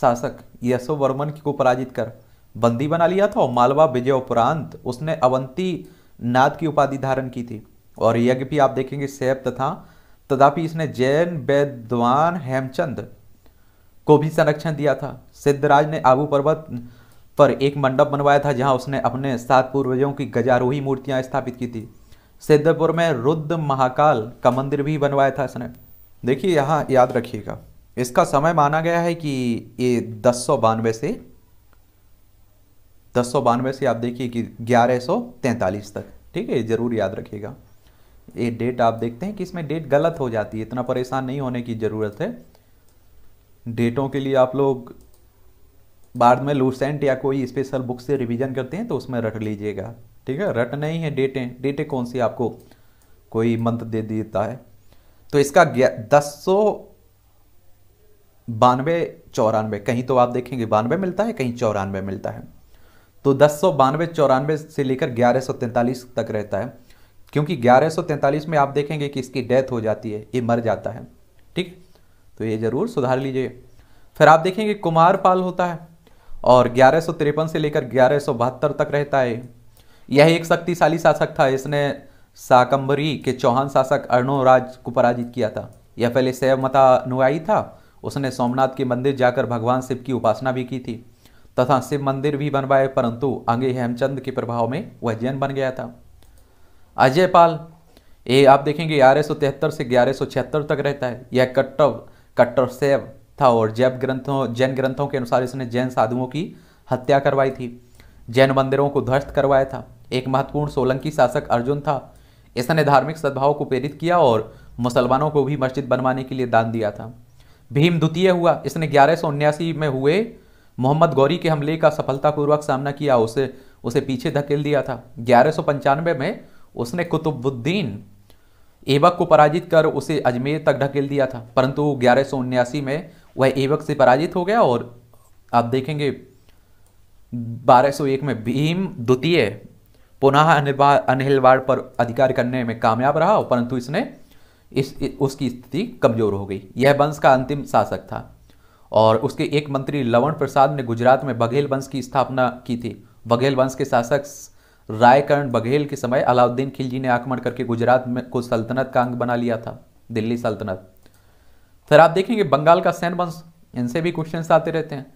शासक यशो वर्मन को पराजित कर बंदी बना लिया था और मालवा विजय उपरांत उसने अवंती नाद की उपाधि धारण की थी और यज्ञ भी आप देखेंगे सैप तथा तथापि इसने जैन वैद्वान हेमचंद को भी संरक्षण दिया था सिद्धराज ने आबू पर्वत पर एक मंडप बनवाया था जहां उसने अपने सात पूर्वजों की गजारोही मूर्तियां स्थापित की थी सिद्धपुर में रुद्र महाकाल का मंदिर भी बनवाया था इसने देखिए यहाँ याद रखिएगा इसका समय माना गया है कि ये दस सौ बानवे से दस सौ बानवे से आप देखिए कि ग्यारह सौ तैंतालीस तक ठीक है ज़रूर याद रखिएगा ये डेट आप देखते हैं कि इसमें डेट गलत हो जाती है इतना परेशान नहीं होने की ज़रूरत है डेटों के लिए आप लोग बाद में लूसेंट या कोई स्पेशल बुक से रिवीजन करते हैं तो उसमें रट लीजिएगा ठीक है रट नहीं है डेटें डेटें कौन सी आपको कोई मंथ दे देता है तो इसका दस सौ बानवे चौरानवे कहीं तो आप देखेंगे बानवे मिलता है कहीं चौरानवे मिलता है तो दस सौ बानवे चौरानवे से लेकर ग्यारह सौ तैंतालीस तक रहता है क्योंकि ग्यारह सौ तैंतालीस में आप देखेंगे कि इसकी डेथ हो जाती है ये मर जाता है ठीक है तो ये ज़रूर सुधार लीजिए फिर आप देखेंगे कुमार पाल होता है और ग्यारह से लेकर ग्यारह तक रहता है यह एक शक्तिशाली शासक था इसने साकंबरी के चौहान शासक राज को पराजित किया था यह पहले शैव मतानुयायी था उसने सोमनाथ के मंदिर जाकर भगवान शिव की उपासना भी की थी तथा शिव मंदिर भी बनवाए परंतु आगे हेमचंद के प्रभाव में वह जैन बन गया था अजय पाल ये आप देखेंगे ग्यारह से ग्यारह तक रहता है यह कट्टव कट्टरसेव था और जैव ग्रंथों जैन ग्रंथों के अनुसार इसने जैन साधुओं की हत्या करवाई थी जैन मंदिरों को ध्वस्त करवाया था एक महत्वपूर्ण सोलंकी शासक अर्जुन था इसने धार्मिक सद्भाव को प्रेरित किया और मुसलमानों को भी मस्जिद बनवाने के लिए दान दिया था भीम द्वितीय हुआ इसने ग्यारह में हुए मोहम्मद गौरी के हमले का सफलतापूर्वक सामना किया उसे उसे पीछे धकेल दिया था ग्यारह में उसने कुतुबुद्दीन एवक को पराजित कर उसे अजमेर तक ढकेल दिया था परंतु ग्यारह में वह एवक से पराजित हो गया और आप देखेंगे 1201 में भीम द्वितीय पुनः अनहिलवाड़ पर अधिकार करने में कामयाब रहा परंतु इसने इस उसकी स्थिति कमजोर हो गई यह वंश का अंतिम शासक था और उसके एक मंत्री लवण प्रसाद ने गुजरात में बघेल वंश की स्थापना की थी बघेल वंश के शासक रायकरण बघेल के समय अलाउद्दीन खिलजी ने आक्रमण करके गुजरात में को सल्तनत का अंग बना लिया था दिल्ली सल्तनत फिर आप देखेंगे बंगाल का सैन वंश इनसे भी क्वेश्चन आते रहते हैं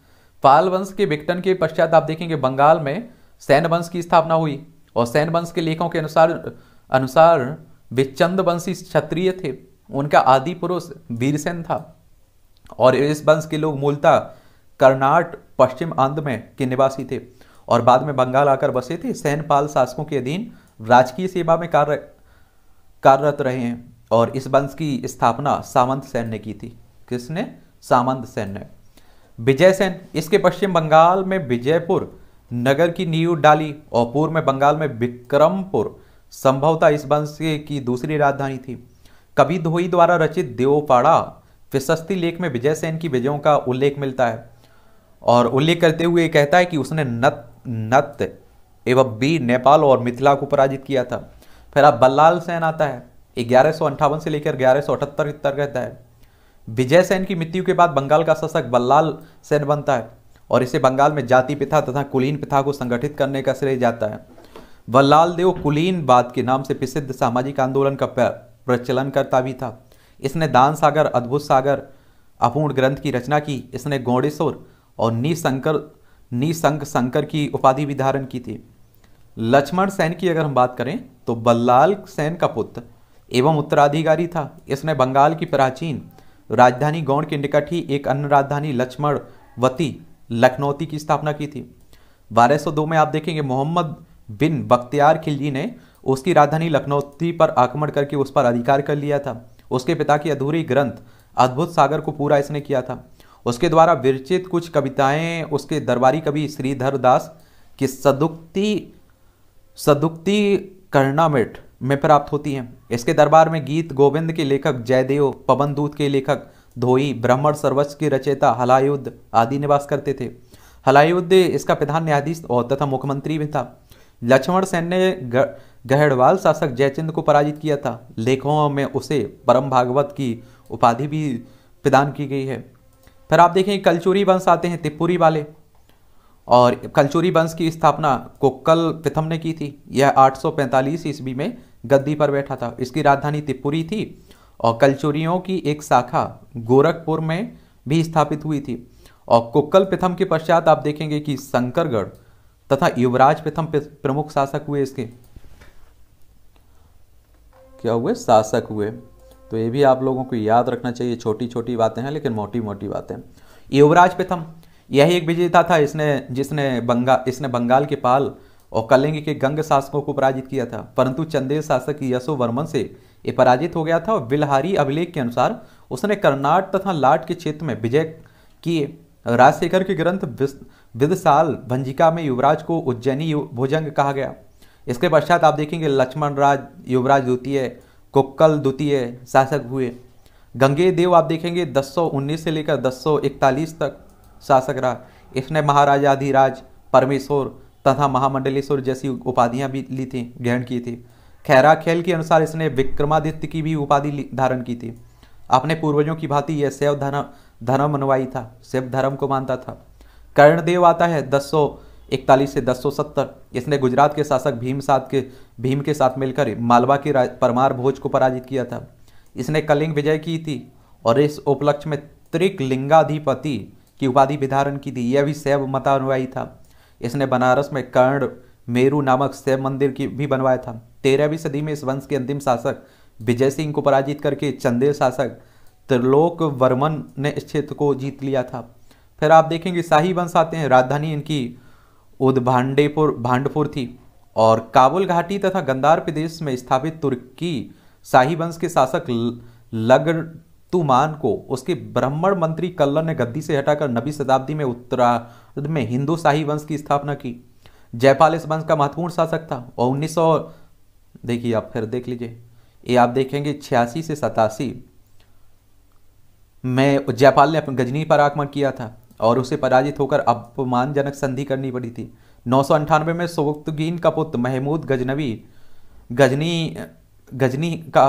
पाल वंश के विकटन के पश्चात आप देखेंगे बंगाल में सैन वंश की स्थापना हुई और सैन वंश के लेखों के अनुसार अनुसार वे चंद वंशी क्षत्रिय थे उनका आदि पुरुष वीरसेन था और इस वंश के लोग मूलतः कर्नाट पश्चिम आंध्र में के निवासी थे और बाद में बंगाल आकर बसे थे सहनपाल शासकों के अधीन राजकीय सेवा में कार्य कार्यरत रहे हैं और इस वंश की स्थापना सामंत सेन ने की थी किसने सामंत सेन ने विजय सेन इसके पश्चिम बंगाल में विजयपुर नगर की नींव डाली और पूर्व में बंगाल में विक्रमपुर संभवतः इस वंश की दूसरी राजधानी थी कवि धोई द्वारा रचित देवपाड़ा फिशस्ती लेख में विजय सेन की विजयों का उल्लेख मिलता है और उल्लेख करते हुए कहता है कि उसने नत नत एवं बी नेपाल और मिथिला को पराजित किया था फिर आप बल्लाल सेन आता है ग्यारह से लेकर ग्यारह सौ अठहत्तर तक रहता है विजय सेन की मृत्यु के बाद बंगाल का शासक बल्लाल सेन बनता है और इसे बंगाल में जाति प्रथा तथा कुलीन प्रथा को संगठित करने का श्रेय जाता है बल्लाल देव कुलीन बाद के नाम से प्रसिद्ध सामाजिक आंदोलन का प्रचलन करता भी था इसने दान सागर अद्भुत सागर अपूर्ण ग्रंथ की रचना की इसने गौड़ेश्वर और निशंकर निसंक शंकर की उपाधि भी धारण की थी लक्ष्मण सेन की अगर हम बात करें तो बल्लाल सेन का पुत्र एवं उत्तराधिकारी था इसने बंगाल की प्राचीन राजधानी गौण के निकट ही एक अन्य राजधानी लक्ष्मणवती लखनौती की स्थापना की थी 1202 में आप देखेंगे मोहम्मद बिन बख्तियार खिलजी ने उसकी राजधानी लखनौती पर आक्रमण करके उस पर अधिकार कर लिया था उसके पिता की अधूरी ग्रंथ अद्भुत सागर को पूरा इसने किया था उसके द्वारा विरचित कुछ कविताएं उसके दरबारी कवि श्रीधर दास की सदुक्ति सदुक्ति कर्णामिट में प्राप्त होती हैं इसके दरबार में गीत गोविंद के लेखक जयदेव पवन दूत के लेखक धोई ब्राह्मण सर्वस्व की रचयिता हलायुद्ध आदि निवास करते थे हलायुद्ध इसका प्रधान न्यायाधीश और तथा मुख्यमंत्री भी था लक्ष्मण सेन ने गहड़वाल शासक जयचंद को पराजित किया था लेखों में उसे परम भागवत की उपाधि भी प्रदान की गई है फिर आप देखें कलचूरी वंश आते हैं तिपुरी वाले और कलचूरी वंश की स्थापना कोक्कल प्रथम ने की थी यह 845 ईस्वी में गद्दी पर बैठा था इसकी राजधानी तिपुरी थी और कलचूरियों की एक शाखा गोरखपुर में भी स्थापित हुई थी और कोक्कल प्रथम के पश्चात आप देखेंगे कि शंकरगढ़ तथा युवराज प्रथम प्रमुख शासक हुए इसके क्या हुए शासक हुए तो ये भी आप लोगों को याद रखना चाहिए छोटी छोटी बातें हैं लेकिन मोटी मोटी बातें युवराज प्रथम यही एक विजेता था इसने जिसने बंगा इसने बंगाल के पाल और कलिंग के गंग शासकों को पराजित किया था परंतु चंदेल शासक यशो वर्मन से ये पराजित हो गया था और बिलहारी अभिलेख के अनुसार उसने कर्नाट तथा लाट के क्षेत्र में विजय किए राजशेखर के ग्रंथ विदशाल भंजिका में युवराज को उज्जैनी भुजंग कहा गया इसके पश्चात आप देखेंगे लक्ष्मण राज युवराज द्वितीय कोक्कल द्वितीय शासक हुए गंगे देव आप देखेंगे 1019 से लेकर 1041 तक शासक रहा इसने महाराजा अधिराज परमेश्वर तथा महामंडलेश्वर जैसी उपाधियां भी ली थी ग्रहण की थी खैरा खेल के अनुसार इसने विक्रमादित्य की भी उपाधि धारण की थी अपने पूर्वजों की भांति यह शैव धर्म धर्म मनवाई था शैव धर्म को मानता था कर्णदेव आता है दस इकतालीस से 1070 इसने गुजरात के शासक भीम साथ के भीम के साथ मिलकर मालवा के परमार भोज को पराजित किया था इसने कलिंग विजय की थी और इस उपलक्ष्य में त्रिकलिंगाधिपति की उपाधि भी धारण की थी यह भी शैव मतानुयायी था इसने बनारस में कर्ण मेरू नामक शैव मंदिर की भी बनवाया था तेरहवीं सदी में इस वंश के अंतिम शासक विजय सिंह को पराजित करके चंदेल शासक त्रिलोक वर्मन ने इस क्षेत्र को जीत लिया था फिर आप देखेंगे शाही वंश आते हैं राजधानी इनकी उद भांडेपुर भांडपुर थी और काबुल घाटी तथा गंदार प्रदेश में स्थापित तुर्की शाही वंश के शासक लगतुमान को उसके ब्राह्मण मंत्री कल्लर ने गद्दी से हटाकर नबी शताब्दी में उत्तरार्ध में हिंदू शाही वंश की स्थापना की जयपाल इस वंश का महत्वपूर्ण शासक था और उन्नीस देखिए आप फिर देख लीजिए ये आप देखेंगे छियासी से सतासी में जयपाल ने गजनी पर आक्रमण किया था और उसे पराजित होकर अपमानजनक संधि करनी पड़ी थी नौ में सोबुक्तगीन का पुत्र महमूद गजनवी गजनी गजनी का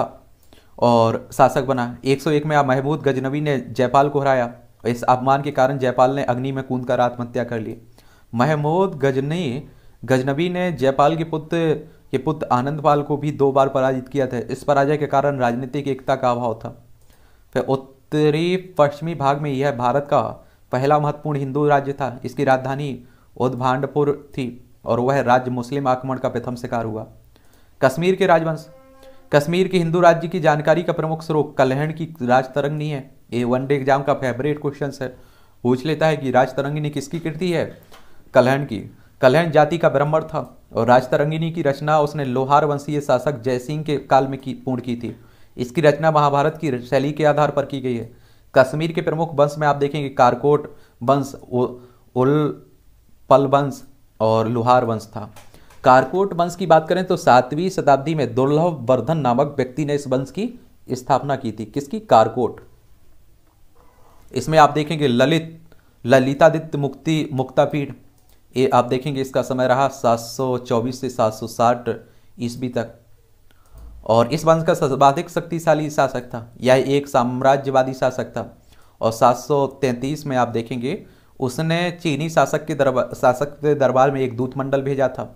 और शासक बना 101 में महमूद गजनवी ने जयपाल को हराया इस अपमान के कारण जयपाल ने अग्नि में कूद कर आत्महत्या कर ली महमूद गजनी गजनवी ने जयपाल के पुत्र के पुत्र आनंदपाल को भी दो बार पराजित किया था इस पराजय के कारण राजनीतिक एकता का अभाव था फिर उत्तरी पश्चिमी भाग में यह भारत का पहला महत्वपूर्ण हिंदू राज्य था इसकी राजधानी उद्भांडपुर थी और वह राज्य मुस्लिम आक्रमण का प्रथम शिकार हुआ कश्मीर के राजवंश कश्मीर के हिंदू राज्य की जानकारी का प्रमुख स्रोत कलहण की राजतरंगनी है ये वन डे एग्जाम का फेवरेट क्वेश्चन है पूछ लेता है कि राजतरंगिनी किसकी कृति है कलहण की कलहण जाति का ब्राह्मण था और राजतरंगिनी की रचना उसने लोहार वंशीय शासक जयसिंह के काल में की पूर्ण की थी इसकी रचना महाभारत की शैली के आधार पर की गई है कश्मीर के प्रमुख वंश में आप देखेंगे कारकोट वंश उल पल वंश और लुहार वंश था कारकोट वंश की बात करें तो सातवीं शताब्दी में दुर्लभ वर्धन नामक व्यक्ति ने इस वंश की स्थापना की थी किसकी कारकोट इसमें आप देखेंगे ललित ललितादित्य मुक्ति मुक्तापीठ ये आप देखेंगे इसका समय रहा 724 से 760 ईस्वी तक और इस वंश का सर्वाधिक शक्तिशाली शासक था यह एक साम्राज्यवादी शासक था और 733 में आप देखेंगे उसने चीनी शासक के दरबार शासक के दरबार में एक दूत मंडल भेजा था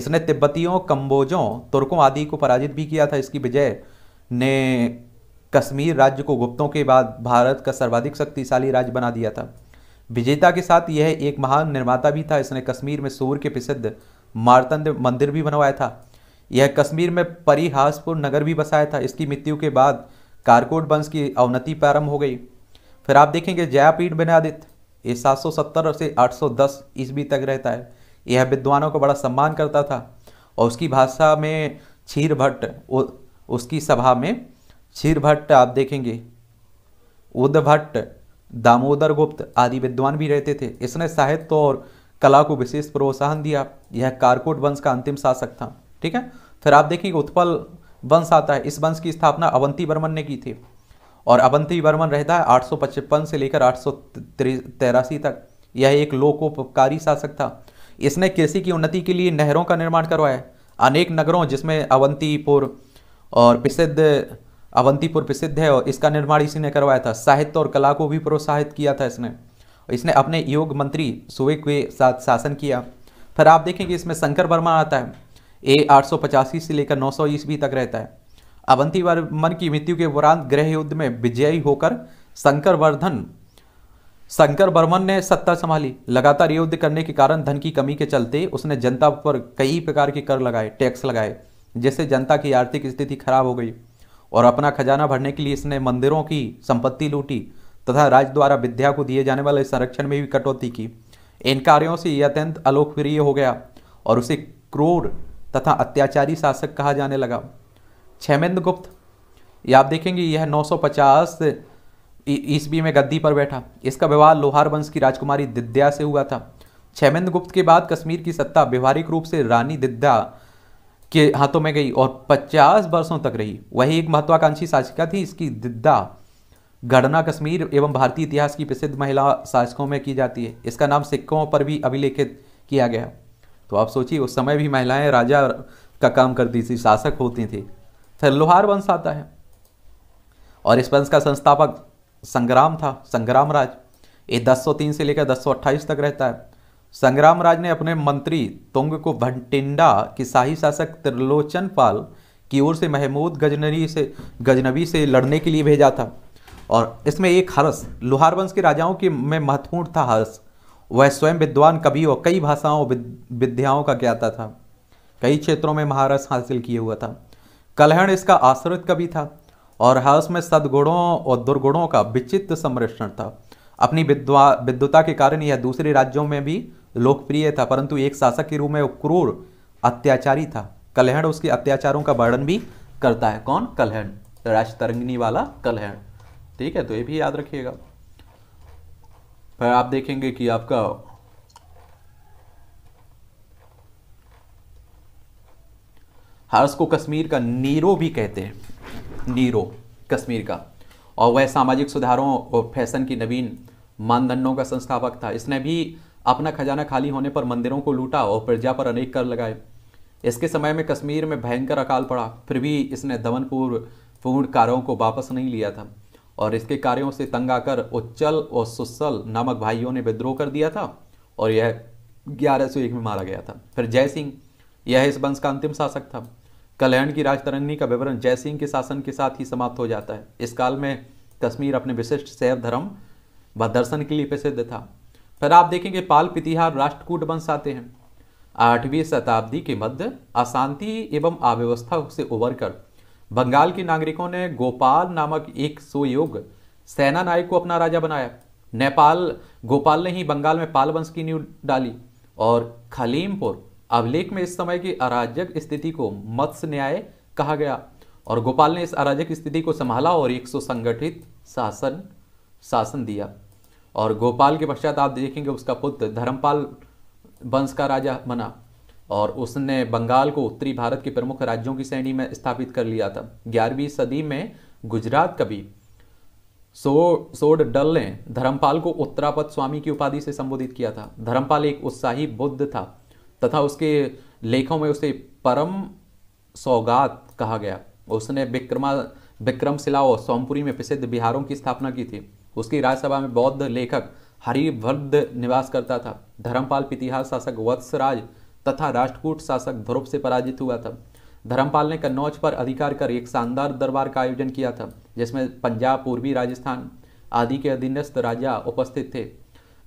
इसने तिब्बतियों कम्बोजों तुर्कों आदि को पराजित भी किया था इसकी विजय ने कश्मीर राज्य को गुप्तों के बाद भारत का सर्वाधिक शक्तिशाली राज्य बना दिया था विजेता के साथ यह एक महान निर्माता भी था इसने कश्मीर में सूर्य के प्रसिद्ध मारतंद मंदिर भी बनवाया था यह कश्मीर में परिहासपुर नगर भी बसाया था इसकी मृत्यु के बाद कारकोट वंश की अवनति प्रारंभ हो गई फिर आप देखेंगे जयापीठ बनादित्य ये 770 से 810 ईस्वी तक रहता है यह विद्वानों को बड़ा सम्मान करता था और उसकी भाषा में क्षीर भट्ट उसकी सभा में क्षीर भट्ट आप देखेंगे उद भट्ट दामोदर गुप्त आदि विद्वान भी रहते थे इसने साहित्य और कला को विशेष प्रोत्साहन दिया यह कारकोट वंश का अंतिम शासक था ठीक है फिर आप देखिए उत्पल वंश आता है इस वंश की स्थापना अवंती वर्मन ने की थी और अवंती वर्मन रहता है आठ से लेकर आठ तक यह एक लोकोपकारी शासक था इसने कृषि की उन्नति के लिए नहरों का निर्माण करवाया अनेक नगरों जिसमें अवंतीपुर और प्रसिद्ध अवंतीपुर प्रसिद्ध है और इसका निर्माण इसी ने करवाया था साहित्य और कला को भी प्रोत्साहित किया था इसने इसने अपने योग मंत्री सुवे के साथ शासन किया फिर आप देखेंगे इसमें शंकर वर्मा आता है ए आठ से लेकर नौ सौ ईस्वी तक रहता है अवंती वर्मन की मृत्यु के उपरांत गृह युद्ध में विजयी होकर शंकर वर्धन शंकर वर्मन ने सत्ता संभाली लगातार युद्ध करने के कारण धन की कमी के चलते उसने जनता पर कई प्रकार के कर लगाए टैक्स लगाए जिससे जनता की आर्थिक स्थिति खराब हो गई और अपना खजाना भरने के लिए इसने मंदिरों की संपत्ति लूटी तथा राज द्वारा विद्या को दिए जाने वाले संरक्षण में भी कटौती की इन कार्यों से यह अत्यंत अलोकप्रिय हो गया और उसे क्रूर तथा अत्याचारी शासक कहा जाने लगा छेमेंद्र गुप्त ये आप देखेंगे यह 950 ईस्वी में गद्दी पर बैठा इसका विवाह लोहार वंश की राजकुमारी दिद्या से हुआ था छेमेंद्र गुप्त के बाद कश्मीर की सत्ता व्यवहारिक रूप से रानी दिद्या के हाथों में गई और 50 वर्षों तक रही वही एक महत्वाकांक्षी शासिका थी इसकी दिद्दा गणना कश्मीर एवं भारतीय इतिहास की प्रसिद्ध महिला शासकों में की जाती है इसका नाम सिक्कों पर भी अभिलेखित किया गया तो आप सोचिए उस समय भी महिलाएं राजा का काम करती थी शासक होती थी फिर लोहार वंश आता है और इस वंश का संस्थापक संग्राम था संग्राम राज ये 1003 से लेकर 1028 तक रहता है संग्राम राज ने अपने मंत्री तुंग को भंटिंडा की शाही शासक त्रिलोचन पाल की ओर से महमूद गजनवी से गजनवी से लड़ने के लिए भेजा था और इसमें एक हरस लोहार वंश के राजाओं के में महत्वपूर्ण था हरस वह स्वयं विद्वान कवि और कई भाषाओं विद्याओं का ज्ञाता था कई क्षेत्रों में महारस हासिल किए हुआ था कलहण इसका आश्रित कवि था और हाउस में सदगुणों और दुर्गुणों का विचित्र संरक्षण था अपनी विद्वा विद्वता के कारण यह दूसरे राज्यों में भी लोकप्रिय था परंतु एक शासक के रूप में क्रूर अत्याचारी था कलहण उसके अत्याचारों का वर्णन भी करता है कौन कलहण राजतरंगिनी वाला कलहण ठीक है तो ये भी याद रखिएगा पर आप देखेंगे कि आपका हर्ष को कश्मीर का नीरो भी कहते हैं नीरो कश्मीर का और वह सामाजिक सुधारों और फैशन की नवीन मानदंडों का संस्थापक था इसने भी अपना खजाना खाली होने पर मंदिरों को लूटा और प्रजा पर अनेक कर लगाए इसके समय में कश्मीर में भयंकर अकाल पड़ा फिर भी इसने दमनपुर पूर्ण को वापस नहीं लिया था और इसके कार्यों से तंग आकर उच्चल और सुसल नामक भाइयों ने विद्रोह कर दिया था और यह 1101 में मारा गया था फिर जय सिंह यह इस वंश का अंतिम शासक था कल्याण की राजतरंगनी का विवरण जय के शासन के साथ ही समाप्त हो जाता है इस काल में कश्मीर अपने विशिष्ट शैव धर्म व दर्शन के लिए प्रसिद्ध था फिर आप देखेंगे पाल पितिहार राष्ट्रकूट वंश आते हैं आठवीं शताब्दी के मध्य अशांति एवं अव्यवस्था से उभर कर बंगाल के नागरिकों ने गोपाल नामक एक सुयोग सेना नायक को अपना राजा बनाया नेपाल गोपाल ने ही बंगाल में पाल वंश की नींव डाली और खलीमपुर अभिलेख में इस समय की अराजक स्थिति को मत्स्य न्याय कहा गया और गोपाल ने इस अराजक स्थिति को संभाला और एक संगठित शासन शासन दिया और गोपाल के पश्चात आप देखेंगे उसका पुत्र धर्मपाल वंश का राजा बना और उसने बंगाल को उत्तरी भारत के प्रमुख राज्यों की श्रेणी में स्थापित कर लिया था ग्यारहवीं सदी में गुजरात कवि सो सोड डल ने धर्मपाल को उत्तरापद स्वामी की उपाधि से संबोधित किया था धर्मपाल एक उत्साही बुद्ध था तथा उसके लेखों में उसे परम सौगात कहा गया उसने विक्रमा विक्रमशिला और सोमपुरी में प्रसिद्ध बिहारों की स्थापना की थी उसकी राज्यसभा में बौद्ध लेखक हरिवर्द निवास करता था धर्मपाल इतिहास शासक वत्सराज तथा राष्ट्रकूट शासक ध्रुव से पराजित हुआ था धर्मपाल ने कन्नौज पर अधिकार कर एक शानदार दरबार का आयोजन किया था जिसमें पंजाब पूर्वी राजस्थान आदि के अधीनस्थ राजा उपस्थित थे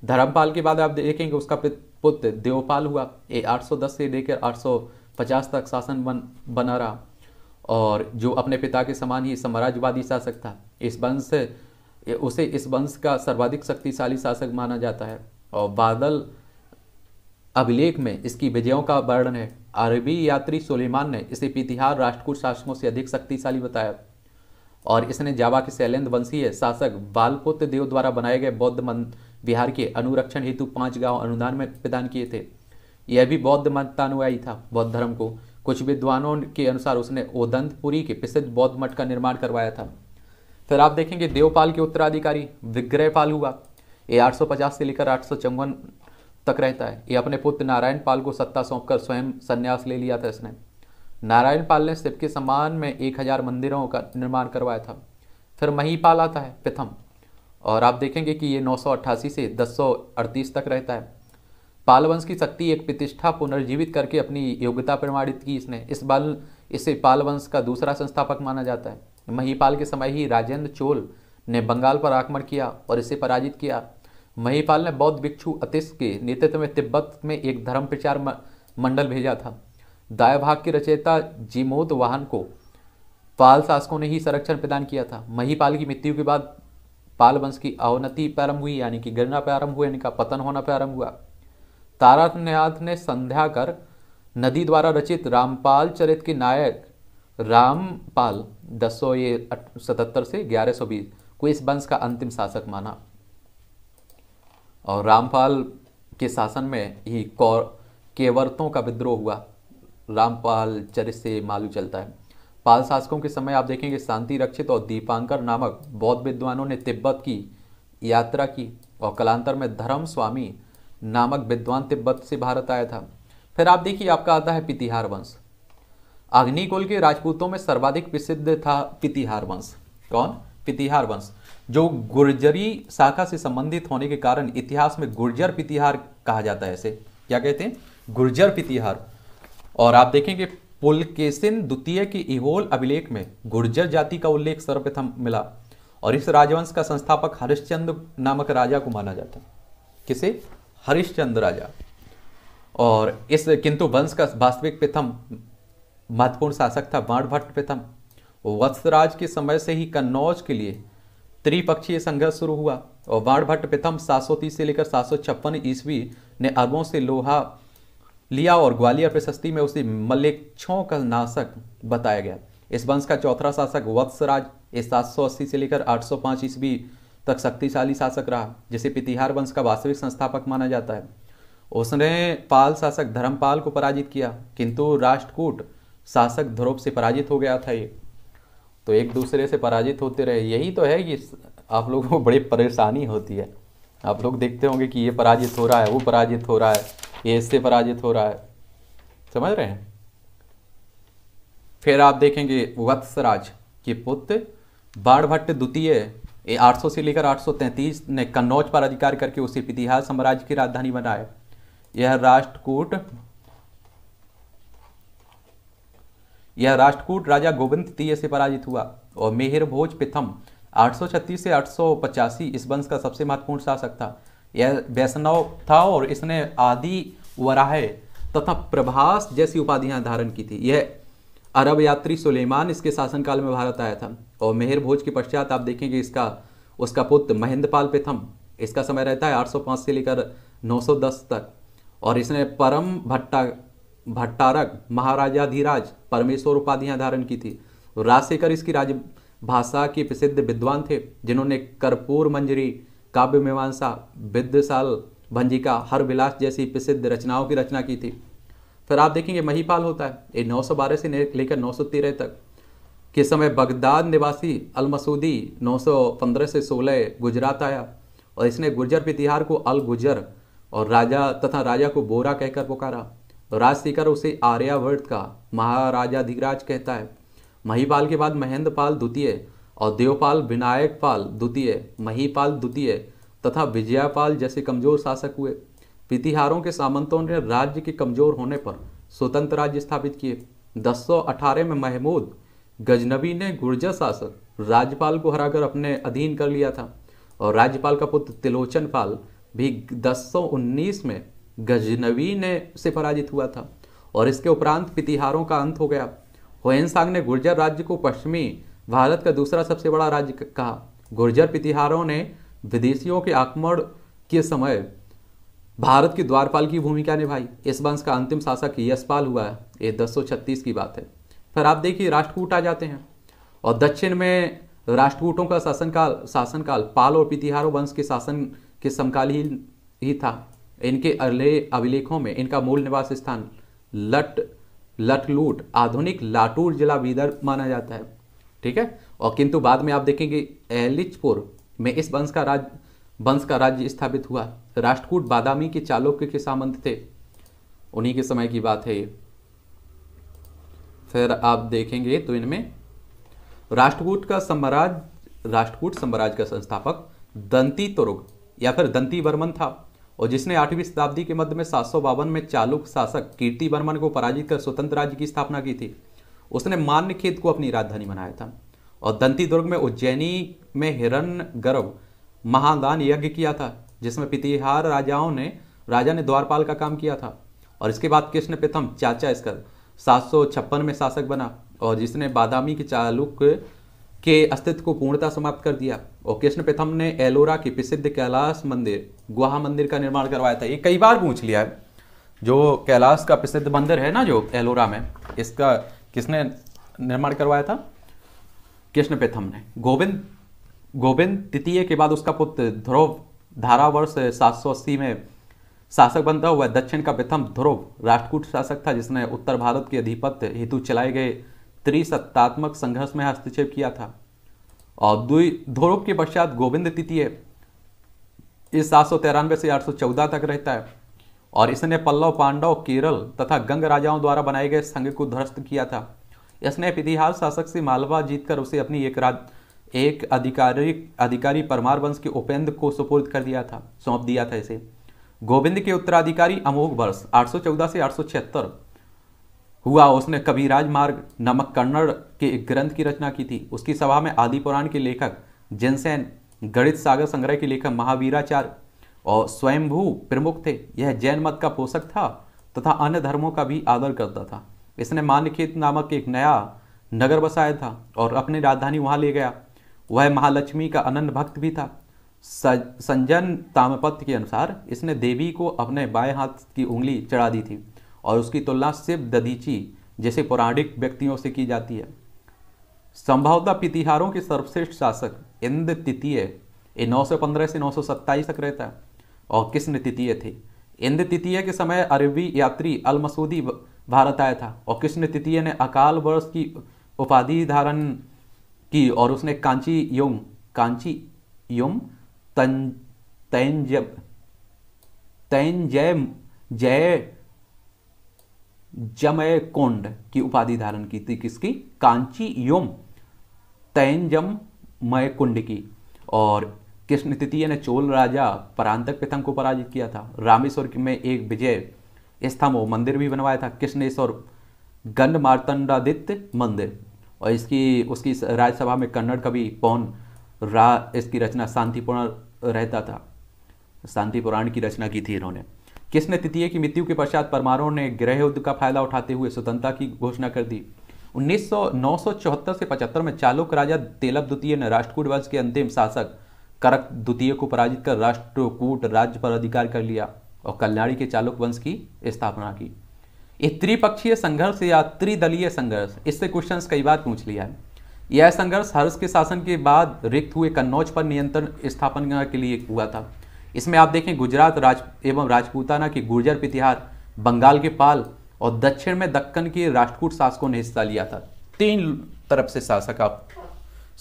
धर्मपाल के बाद आप देखेंगे उसका पुत्र देवपाल हुआ ये 810 से लेकर 850 तक शासन बन बना रहा और जो अपने पिता के समान ही साम्राज्यवादी शासक था इस वंश उसे इस वंश का सर्वाधिक शक्तिशाली शासक माना जाता है और बादल अभिलेख में इसकी विजयों का वर्णन है अरबी यात्री सुलेमान ने इसे पीतिहार राष्ट्रकूट शासकों से अधिक शक्तिशाली बताया और इसने जावा के शैलेंद्र वंशीय शासक बालपुत देव द्वारा बनाए गए बौद्ध मंद बिहार के अनुरक्षण हेतु पांच गांव अनुदान में प्रदान किए थे यह भी बौद्ध मतानुयायी था बौद्ध धर्म को कुछ विद्वानों के अनुसार उसने ओदंतपुरी के प्रसिद्ध बौद्ध मठ का निर्माण करवाया था फिर आप देखेंगे देवपाल के उत्तराधिकारी विग्रहपाल हुआ ये आठ से लेकर आठ तक रहता है ये अपने पुत्र नारायण पाल को सत्ता सौंपकर स्वयं संन्यास ले लिया था इसने नारायण पाल ने शिव के सम्मान में एक हजार मंदिरों का निर्माण करवाया था फिर महीपाल आता है प्रथम और आप देखेंगे कि ये 988 से 1038 तक रहता है पाल वंश की शक्ति एक प्रतिष्ठा पुनर्जीवित करके अपनी योग्यता प्रमाणित की इसने इस बल इसे पाल वंश का दूसरा संस्थापक माना जाता है महीपाल के समय ही राजेंद्र चोल ने बंगाल पर आक्रमण किया और इसे पराजित किया महिपाल ने बौद्ध भिक्षु अतिश के नेतृत्व में तिब्बत में एक धर्म प्रचार मंडल भेजा था भाग की रचयिता जीमोद वाहन को पाल शासकों ने ही संरक्षण प्रदान किया था महिपाल की मृत्यु के बाद पाल वंश की अवनति प्रारंभ हुई यानी कि गिरना प्रारंभ हुआ इनका पतन होना प्रारंभ हुआ तारानाथ ने संध्या कर नदी द्वारा रचित रामपाल चरित के नायक रामपाल दस सौ सतहत्तर से ग्यारह सौ बीस को इस वंश का अंतिम शासक माना और रामपाल के शासन में ही कौर केवरतों का विद्रोह हुआ रामपाल चरित से मालूम चलता है पाल शासकों के समय आप देखेंगे शांति रक्षित और दीपांकर नामक बौद्ध विद्वानों ने तिब्बत की यात्रा की और कलांतर में धर्म स्वामी नामक विद्वान तिब्बत से भारत आया था फिर आप देखिए आपका आता है पितिहार वंश अग्निकुल के राजपूतों में सर्वाधिक प्रसिद्ध था पितिहार वंश कौन पितिहार वंश जो गुर्जरी शाखा से संबंधित होने के कारण इतिहास में गुर्जर पितिहार कहा जाता है इसे क्या कहते हैं गुर्जर पितिहार और आप देखेंगे पुलकेसिन द्वितीय के इहोल अभिलेख में गुर्जर जाति का उल्लेख सर्वप्रथम मिला और इस राजवंश का संस्थापक हरिश्चंद नामक राजा को माना जाता है किसे हरिश्चंद राजा और इस किंतु वंश का वास्तविक प्रथम महत्वपूर्ण शासक था बाणभट्ट प्रथम वत्सराज के समय से ही कन्नौज के लिए त्रिपक्षीय संघर्ष शुरू हुआ और भट्ट प्रथम सात से लेकर सात ईस्वी ने अरबों से लोहा लिया और ग्वालियर प्रशस्ति में उसे मल्लेक्षों का नाशक बताया गया इस वंश का चौथा शासक वत्सराज इस सात से लेकर 805 ईस्वी तक शक्तिशाली शासक रहा जिसे पितिहार वंश का वास्तविक संस्थापक माना जाता है उसने पाल शासक धर्मपाल को पराजित किया किंतु राष्ट्रकूट शासक ध्रुव से पराजित हो गया था ये तो एक दूसरे से पराजित होते रहे यही तो है कि आप लोगों को बड़ी परेशानी होती है आप लोग देखते होंगे कि ये पराजित हो रहा है वो पराजित हो रहा है ये इससे पराजित हो रहा है समझ रहे हैं फिर आप देखेंगे वत्सराज के पुत्र बाणभट्ट द्वितीय आठ सौ से लेकर 833 ने कन्नौज पर अधिकार करके उसे इतिहास साम्राज्य की राजधानी बनाए यह राष्ट्रकूट यह राष्ट्रकूट राजा गोविंद तीय से पराजित हुआ और मेहर भोज प्रथम आठ से आठ इस वंश का सबसे महत्वपूर्ण शासक था यह वैष्णव था और इसने आदि वराह तथा प्रभास जैसी उपाधियां धारण की थी यह अरब यात्री सुलेमान इसके शासनकाल में भारत आया था और मेहर भोज के पश्चात आप देखेंगे इसका उसका पुत्र महेंद्रपाल प्रथम इसका समय रहता है 805 से लेकर 910 तक और इसने परम भट्टा भट्टारक महाराजाधिराज परमेश्वर उपाधियां धारण की थी राजशेखर इसकी राजभाषा के प्रसिद्ध विद्वान थे जिन्होंने कर्पूर मंजरी काव्य मीमांसा विद्यशाल भंजिका हर विलास जैसी प्रसिद्ध रचनाओं की रचना की थी फिर आप देखेंगे महीपाल होता है ये 912 से लेकर नौ तक के समय बगदाद निवासी अल मसूदी 915 से 16 गुजरात आया और इसने गुर्जर पितिहार को अल गुजर और राजा तथा राजा को बोरा कहकर पुकारा राजशेखर उसे आर्यावर्त का महाराजाधिराज कहता है महीपाल के बाद महेंद्रपाल द्वितीय और देवपाल विनायक पाल द्वितीय महीपाल द्वितीय तथा विजयापाल जैसे कमजोर शासक हुए प्रतिहारों के सामंतों ने राज्य के कमजोर होने पर स्वतंत्र राज्य स्थापित किए 1018 में महमूद गजनबी ने गुर्जर शासक राज्यपाल को हराकर अपने अधीन कर लिया था और राज्यपाल का पुत्र तिलोचन पाल भी दस में गजनवी ने से पराजित हुआ था और इसके उपरांत पितिहारों का अंत हो गया होएनसांग ने गुर्जर राज्य को पश्चिमी भारत का दूसरा सबसे बड़ा राज्य कहा गुर्जर पितिहारों ने विदेशियों के आक्रमण के समय भारत की द्वारपाल की भूमिका निभाई इस वंश का अंतिम शासक यशपाल हुआ है ये दस की बात है फिर आप देखिए राष्ट्रकूट आ जाते हैं और दक्षिण में राष्ट्रकूटों का शासनकाल शासनकाल पाल और पितिहारों वंश के शासन के समकालीन ही था इनके अगले अभिलेखों में इनका मूल निवास स्थान लट लटलूट आधुनिक लाटूर जिला विदर्भ माना जाता है ठीक है और किंतु बाद में आप देखेंगे एलिचपुर में इस वंश का राज वंश का राज्य स्थापित हुआ राष्ट्रकूट बादामी के चालुक्य के सामंत थे उन्हीं के समय की बात है ये फिर आप देखेंगे तो इनमें राष्ट्रकूट का साम्राज्य राष्ट्रकूट साम्राज्य का संस्थापक दंती तुरुग या फिर दंती वर्मन था और जिसने आठवीं शताब्दी के मध्य में सात में चालुक शासक कीर्ति वर्मन को पराजित कर स्वतंत्र राज्य की स्थापना की थी उसने मान्यखेद को अपनी राजधानी बनाया था और दंती दुर्ग में उज्जैनी में हिरण गर्भ महादान यज्ञ किया था जिसमें पितिहार राजाओं ने राजा ने द्वारपाल का काम किया था और इसके बाद कृष्ण प्रथम चाचा इसका सात में शासक बना और जिसने बादामी के चालुक के अस्तित्व को पूर्णता समाप्त कर दिया और कृष्ण प्रथम ने एलोरा के प्रसिद्ध कैलाश मंदिर गुहा मंदिर का निर्माण करवाया था ये कई बार पूछ लिया है जो कैलाश का प्रसिद्ध मंदिर है ना जो एलोरा में इसका किसने निर्माण करवाया था कृष्ण प्रथम ने गोविंद गोविंद तृतीय के बाद उसका पुत्र ध्रुव धारा वर्ष सात में शासक बनता हुआ दक्षिण का प्रथम ध्रुव राष्ट्रकूट शासक था जिसने उत्तर भारत के अधिपत्य हेतु चलाए गए त्रिसत्तात्मक संघर्ष में हस्तक्षेप किया था और दुई ध्रुव के पश्चात गोविंद तृतीय ये सात सौ तिरानवे से आठ सौ चौदह तक रहता है और इसने पल्लव पांडव केरल तथा गंग राजाओं द्वारा बनाए गए संघ को ध्वस्त किया था इसने इतिहास शासक से मालवा जीतकर उसे अपनी एक राज एक अधिकारी अधिकारी परमार वंश के उपेंद्र को सुपुर्द कर दिया था सौंप दिया था इसे गोविंद के उत्तराधिकारी अमोघ वर्ष आठ से आठ हुआ उसने कबीराज मार्ग नमक कन्नड़ के एक ग्रंथ की रचना की थी उसकी सभा में आदि पुराण के लेखक जिनसेन गणित सागर संग्रह के लेखक महावीराचार्य और स्वयंभू प्रमुख थे यह जैन मत का पोषक था तथा अन्य धर्मों का भी आदर करता था इसने मान्यखेत नामक एक नया नगर बसाया था और अपनी राजधानी वहाँ ले गया वह महालक्ष्मी का अनंत भक्त भी था संजन तामपत्य के अनुसार इसने देवी को अपने बाएं हाथ की उंगली चढ़ा दी थी और उसकी तुलना शिव ददीची जैसे पौराणिक व्यक्तियों से की जाती है संभवतः पितिहारों के सर्वश्रेष्ठ शासक इंद तृतीय ये नौ पंद्रह से नौ सौ सत्ताईस तक रहता है और कृष्ण तृतीय थे इंद तृतीय के समय अरबी यात्री अल मसूदी भारत आया था और कृष्ण तृतीय ने अकाल वर्ष की उपाधि धारण की और उसने कांची युम कांची युम तैन जय तैन जय जय जमय कोंड की उपाधि धारण की थी किसकी कांची योम तैनजम मय कुंड की और कृष्ण तृतीय ने चोल राजा परांतक पिथम को पराजित किया था रामेश्वर में एक विजय स्तंभ मंदिर भी बनवाया था कृष्णेश्वर गंड मार्तंडादित्य मंदिर और इसकी उसकी राज्यसभा में कन्नड़ कवि पौन रा इसकी रचना शांतिपूर्ण रहता था शांति पुराण की रचना की थी इन्होंने किसने तृतीय की मृत्यु के पश्चात परमारों ने गृह युद्ध का फायदा उठाते हुए स्वतंत्रता की घोषणा कर दी उन्नीस से पचहत्तर में चालुक राजा तेलब द्वितीय ने राष्ट्रकूट वंश के अंतिम शासक करक द्वितीय को पराजित कर राष्ट्रकूट राज्य पर अधिकार कर लिया और कल्याणी के चालुक वंश की स्थापना की ये त्रिपक्षीय संघर्ष या त्रिदलीय संघर्ष इससे क्वेश्चन कई बार पूछ लिया है यह संघर्ष हर्ष के शासन के बाद रिक्त हुए कन्नौज पर नियंत्रण स्थापना के लिए हुआ था इसमें आप देखें गुजरात राज एवं राजपूताना की गुर्जर प्रतिहार बंगाल के पाल और दक्षिण में दक्कन के राष्ट्रकूट शासकों ने हिस्सा लिया था तीन तरफ से शासक आप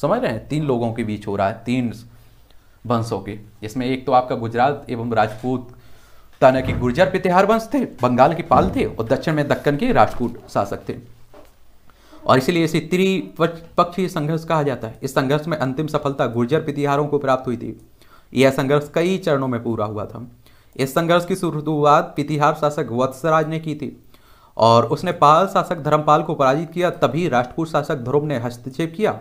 समझ रहे हैं तीन लोगों के बीच हो रहा है तीन वंशों के इसमें एक तो आपका गुजरात एवं राजपूत ताना के गुर्जर प्रतिहार वंश थे बंगाल के पाल थे और दक्षिण में दक्कन के राजपूत शासक थे और इसीलिए इसे त्रिपक्षीय संघर्ष कहा जाता है इस संघर्ष में अंतिम सफलता गुर्जर प्रतिहारों को प्राप्त हुई थी यह संघर्ष कई चरणों में पूरा हुआ था इस संघर्ष की शुरुआत पितिहार शासक वत्सराज ने की थी और उसने पाल शासक धर्मपाल को पराजित किया तभी राष्ट्रकूट शासक ध्रुव ने हस्तक्षेप किया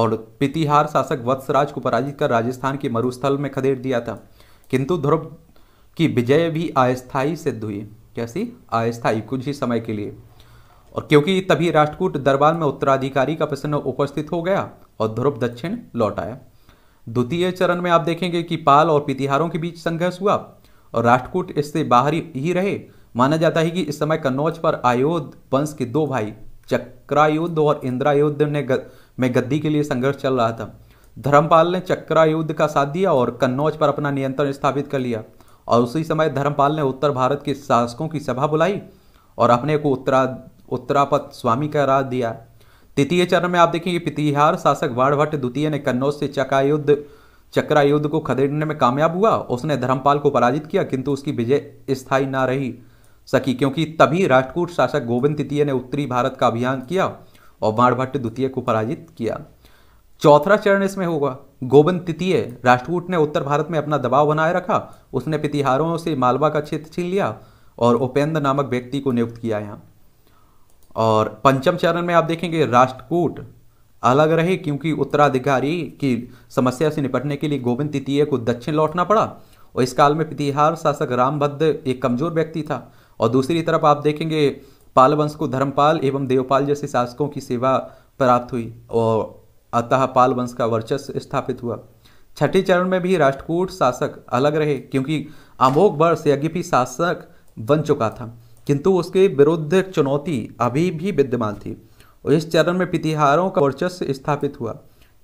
और पितिहार शासक वत्सराज को पराजित कर राजस्थान के मरुस्थल में खदेड़ दिया था किंतु ध्रुव की विजय भी अस्थायी सिद्ध हुई कैसी अस्थायी कुछ ही समय के लिए और क्योंकि तभी राष्ट्रकूट दरबार में उत्तराधिकारी का प्रसन्न उपस्थित हो गया और ध्रुव दक्षिण लौट आया द्वितीय चरण में आप देखेंगे कि पाल और पितिहारों के बीच संघर्ष हुआ और राष्ट्रकूट इससे बाहर ही रहे माना जाता है कि इस समय कन्नौज पर आयोध वंश के दो भाई चक्रायुद्ध और इंद्रायुद्ध ने ग, में गद्दी के लिए संघर्ष चल रहा था धर्मपाल ने चक्रायुद्ध का साथ दिया और कन्नौज पर अपना नियंत्रण स्थापित कर लिया और उसी समय धर्मपाल ने उत्तर भारत के शासकों की सभा बुलाई और अपने को उत्तरा उत्तरापद स्वामी का राज दिया तृतीय चरण में आप देखेंगे पितिहार शासक वाड़भट्ट द्वितीय ने कन्नौज से चकायुद्ध चक्रायुद्ध को खदेड़ने में कामयाब हुआ उसने धर्मपाल को पराजित किया किंतु उसकी विजय स्थायी ना रही सकी क्योंकि तभी राष्ट्रकूट शासक गोविंद तृतीय ने उत्तरी भारत का अभियान किया और बाणभट्ट द्वितीय को पराजित किया चौथा चरण इसमें होगा गोविंद तृतीय राष्ट्रकूट ने उत्तर भारत में अपना दबाव बनाए रखा उसने पितिहारों से मालवा का क्षेत्र छीन लिया और उपेंद्र नामक व्यक्ति को नियुक्त किया यहाँ और पंचम चरण में आप देखेंगे राष्ट्रकूट अलग रहे क्योंकि उत्तराधिकारी की समस्या से निपटने के लिए गोविंद तृतीय को दक्षिण लौटना पड़ा और इस काल में प्रतिहार शासक रामभद्र एक कमजोर व्यक्ति था और दूसरी तरफ आप देखेंगे पाल वंश को धर्मपाल एवं देवपाल जैसे शासकों की सेवा प्राप्त हुई और अतः पाल वंश का वर्चस्व स्थापित हुआ छठे चरण में भी राष्ट्रकूट शासक अलग रहे क्योंकि अमोघ वर्ष यज्ञ शासक बन चुका था किंतु उसके विरुद्ध चुनौती अभी भी विद्यमान थी और इस चरण में पितिहारों का वर्चस्व स्थापित हुआ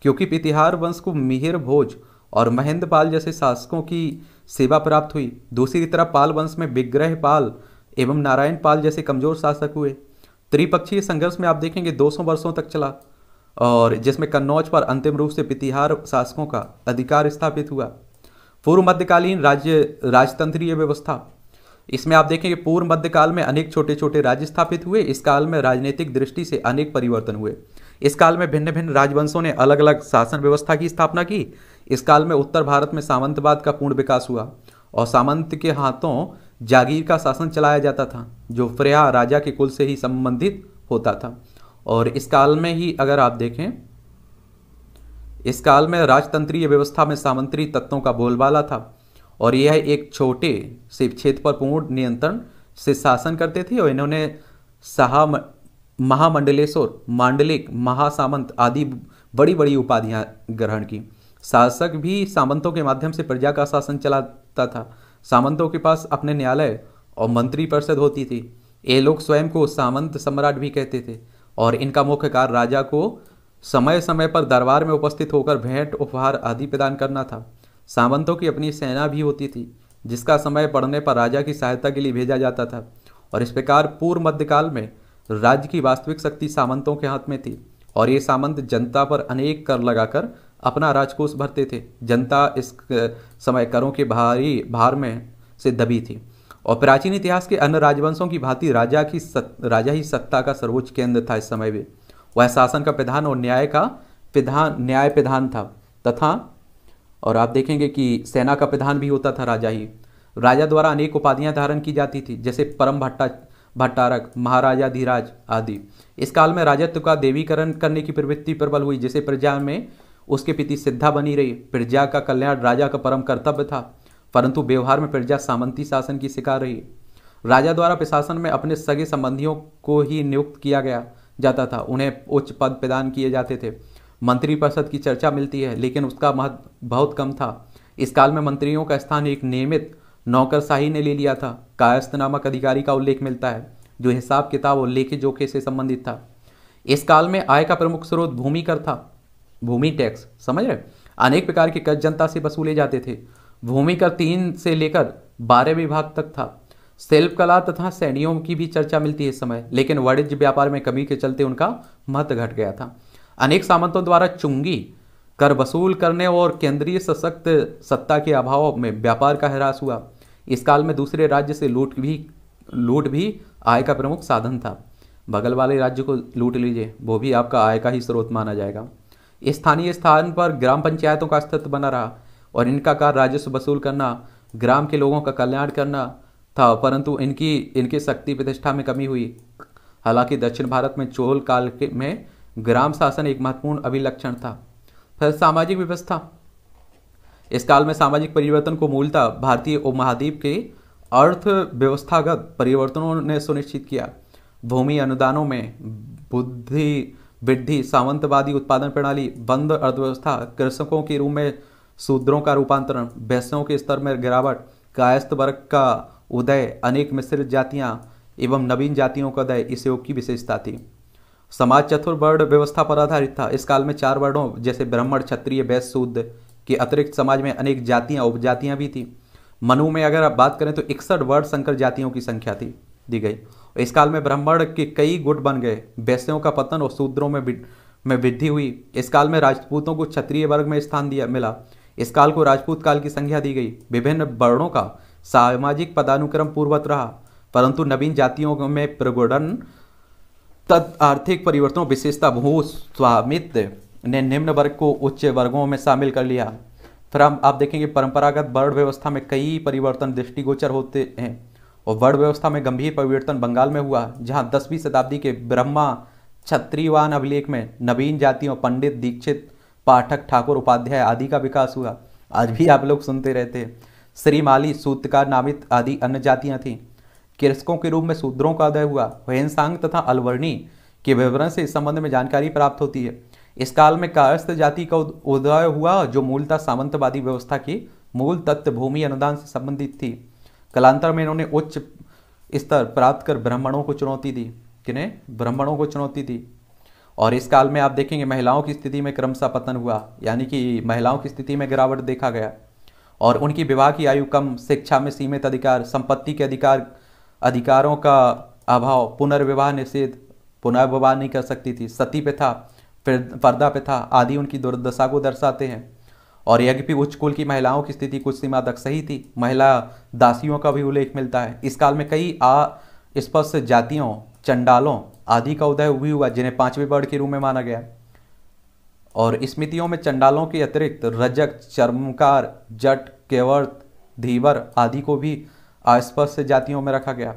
क्योंकि पितिहार वंश को मिहिर भोज और महेंद्र पाल जैसे शासकों की सेवा प्राप्त हुई दूसरी तरफ पाल वंश में विग्रह पाल एवं नारायण पाल जैसे कमजोर शासक हुए त्रिपक्षीय संघर्ष में आप देखेंगे 200 वर्षों तक चला और जिसमें कन्नौज पर अंतिम रूप से पितिहार शासकों का अधिकार स्थापित हुआ पूर्व मध्यकालीन राज्य राजतंत्रीय व्यवस्था इसमें आप देखेंगे पूर्व मध्यकाल में अनेक छोटे छोटे राज्य स्थापित हुए इस काल में राजनीतिक दृष्टि से अनेक परिवर्तन हुए इस काल में भिन्न भिन्न राजवंशों ने अलग अलग शासन व्यवस्था की स्थापना की इस काल में उत्तर भारत में सामंतवाद का पूर्ण विकास हुआ और सामंत के हाथों जागीर का शासन चलाया जाता था जो फ्रेया राजा के कुल से ही संबंधित होता था और इस काल में ही अगर आप देखें इस काल में राजतंत्रीय व्यवस्था में सामंतरी तत्वों का बोलबाला था और यह एक छोटे से क्षेत्र पर पूर्ण नियंत्रण से शासन करते थे और इन्होंने सहा महामंडलेश्वर मांडलिक महासामंत आदि बड़ी बड़ी उपाधियां ग्रहण की शासक भी सामंतों के माध्यम से प्रजा का शासन चलाता था सामंतों के पास अपने न्यायालय और मंत्री परिषद होती थी ये लोग स्वयं को सामंत सम्राट भी कहते थे और इनका मुख्य कार्य राजा को समय समय पर दरबार में उपस्थित होकर भेंट उपहार आदि प्रदान करना था सामंतों की अपनी सेना भी होती थी जिसका समय पड़ने पर राजा की सहायता के लिए भेजा जाता था और इस प्रकार पूर्व मध्यकाल में राज्य की वास्तविक शक्ति सामंतों के हाथ में थी और ये सामंत जनता पर अनेक कर लगाकर अपना राजकोष भरते थे जनता इस समय करों के भारी भार में से दबी थी और प्राचीन इतिहास के अन्य राजवंशों की भांति राजा की सत, राजा ही सत्ता का सर्वोच्च केंद्र था इस समय भी वह शासन का प्रधान और न्याय का प्रधान न्याय प्रधान था तथा और आप देखेंगे कि सेना का प्रधान भी होता था राजा ही राजा द्वारा अनेक उपाधियां धारण की जाती थी जैसे परम भट्टा भट्टारक महाराजा धीराज आदि इस काल में राजत्व का देवीकरण करने की प्रवृत्ति प्रबल हुई जैसे प्रजा में उसके प्रति सिद्धा बनी रही प्रजा का कल्याण राजा का परम कर्तव्य था परंतु व्यवहार में प्रजा सामंती शासन की शिकार रही राजा द्वारा प्रशासन में अपने सगे संबंधियों को ही नियुक्त किया गया जाता था उन्हें उच्च पद प्रदान किए जाते थे मंत्रिपरिषद की चर्चा मिलती है लेकिन उसका महत्व बहुत कम था इस काल में मंत्रियों का स्थान एक नियमित नौकरशाही ने ले लिया था कायस्थ नामक अधिकारी का उल्लेख मिलता है जो हिसाब किताब और लेखे जोखे से संबंधित था इस काल में आय का प्रमुख स्रोत भूमि कर था भूमि टैक्स समझ रहे अनेक प्रकार के कर जनता से वसूले जाते थे भूमि कर तीन से लेकर बारह विभाग तक था शिल्प कला तथा सैनियों की भी चर्चा मिलती है इस समय लेकिन वाणिज्य व्यापार में कमी के चलते उनका महत्व घट गया था अनेक सामंतों द्वारा चुंगी कर वसूल करने और केंद्रीय सशक्त सत्ता के अभाव में व्यापार का ह्रास हुआ इस काल में दूसरे राज्य से लूट भी लूट भी आय का प्रमुख साधन था बगल वाले राज्य को लूट लीजिए वो भी आपका आय का ही स्रोत माना जाएगा स्थानीय स्थान पर ग्राम पंचायतों का अस्तित्व बना रहा और इनका कार्य राजस्व वसूल करना ग्राम के लोगों का कल्याण करना था परंतु इनकी इनकी शक्ति प्रतिष्ठा में कमी हुई हालांकि दक्षिण भारत में चोल काल के में ग्राम शासन एक महत्वपूर्ण अभिलक्षण था फिर सामाजिक व्यवस्था इस काल में सामाजिक परिवर्तन को मूलतः भारतीय उपमहाद्वीप के अर्थव्यवस्थागत परिवर्तनों ने सुनिश्चित किया भूमि अनुदानों में बुद्धि वृद्धि सामंतवादी उत्पादन प्रणाली बंद अर्थव्यवस्था कृषकों के रूप में शूद्रों का रूपांतरण भैंसों के स्तर में गिरावट कायस्थ वर्ग का उदय अनेक मिश्रित जातियाँ एवं नवीन जातियों का उदय इस योग की विशेषता थी समाज चतुर वर्ण व्यवस्था पर आधारित था इस काल में चार वर्णों जैसे ब्राह्मण क्षत्रिय वैश्य शूद्र के अतिरिक्त समाज में अनेक जातियां उपजातियां भी थी मनु में अगर आप बात करें तो इकसठ वर्ण संकर जातियों की संख्या थी दी गई इस काल में ब्राह्मण के कई गुट बन गए वैश्यों का पतन और शूद्रों में में वृद्धि हुई इस काल में राजपूतों को क्षत्रिय वर्ग में स्थान दिया मिला इस काल को राजपूत काल की संख्या दी गई विभिन्न वर्णों का सामाजिक पदानुक्रम पूर्वत रहा परंतु नवीन जातियों में प्रगुणन तद आर्थिक परिवर्तनों विशेषता भू स्वामित्व ने निम्न वर्ग को उच्च वर्गों में शामिल कर लिया फिर हम आप देखेंगे परंपरागत वर्ण व्यवस्था में कई परिवर्तन दृष्टिगोचर होते हैं और वर्ण व्यवस्था में गंभीर परिवर्तन बंगाल में हुआ जहाँ दसवीं शताब्दी के ब्रह्मा क्षत्रिवान अभिलेख में नवीन जातियों पंडित दीक्षित पाठक ठाकुर उपाध्याय आदि का विकास हुआ आज भी आप लोग सुनते रहते श्रीमाली सूतकार नामित आदि अन्य जातियाँ थीं किरसकों के रूप में शूद्रों का उदय हुआ हेनसांग तथा अलवर्णी के विवरण से इस संबंध में जानकारी प्राप्त होती है इस काल में कायस्थ जाति का उदय हुआ जो मूलतः सामंतवादी व्यवस्था की मूल तत्व भूमि अनुदान से संबंधित थी कलांतर में इन्होंने उच्च स्तर प्राप्त कर ब्राह्मणों को चुनौती दी किन्हें ब्राह्मणों को चुनौती दी और इस काल में आप देखेंगे महिलाओं की स्थिति में क्रमशः पतन हुआ यानी कि महिलाओं की स्थिति में गिरावट देखा गया और उनकी विवाह की आयु कम शिक्षा में सीमित अधिकार संपत्ति के अधिकार अधिकारों का अभाव पुनर्विवाह निषेध पुनर्विवाह नहीं कर सकती थी सती पे था फिर पर्दा पे था आदि उनकी दुर्दशा को दर्शाते हैं और यज्ञपी उच्च कुल की महिलाओं की स्थिति कुछ सीमा तक सही थी महिला दासियों का भी उल्लेख मिलता है इस काल में कई आ स्पष्ट जातियों चंडालों आदि का उदय भी हुआ जिन्हें पांचवें वर्ण के रूप में माना गया और स्मृतियों में चंडालों के अतिरिक्त रजक चर्मकार जट केवर्त धीवर आदि को भी अस्पष्ट जातियों में रखा गया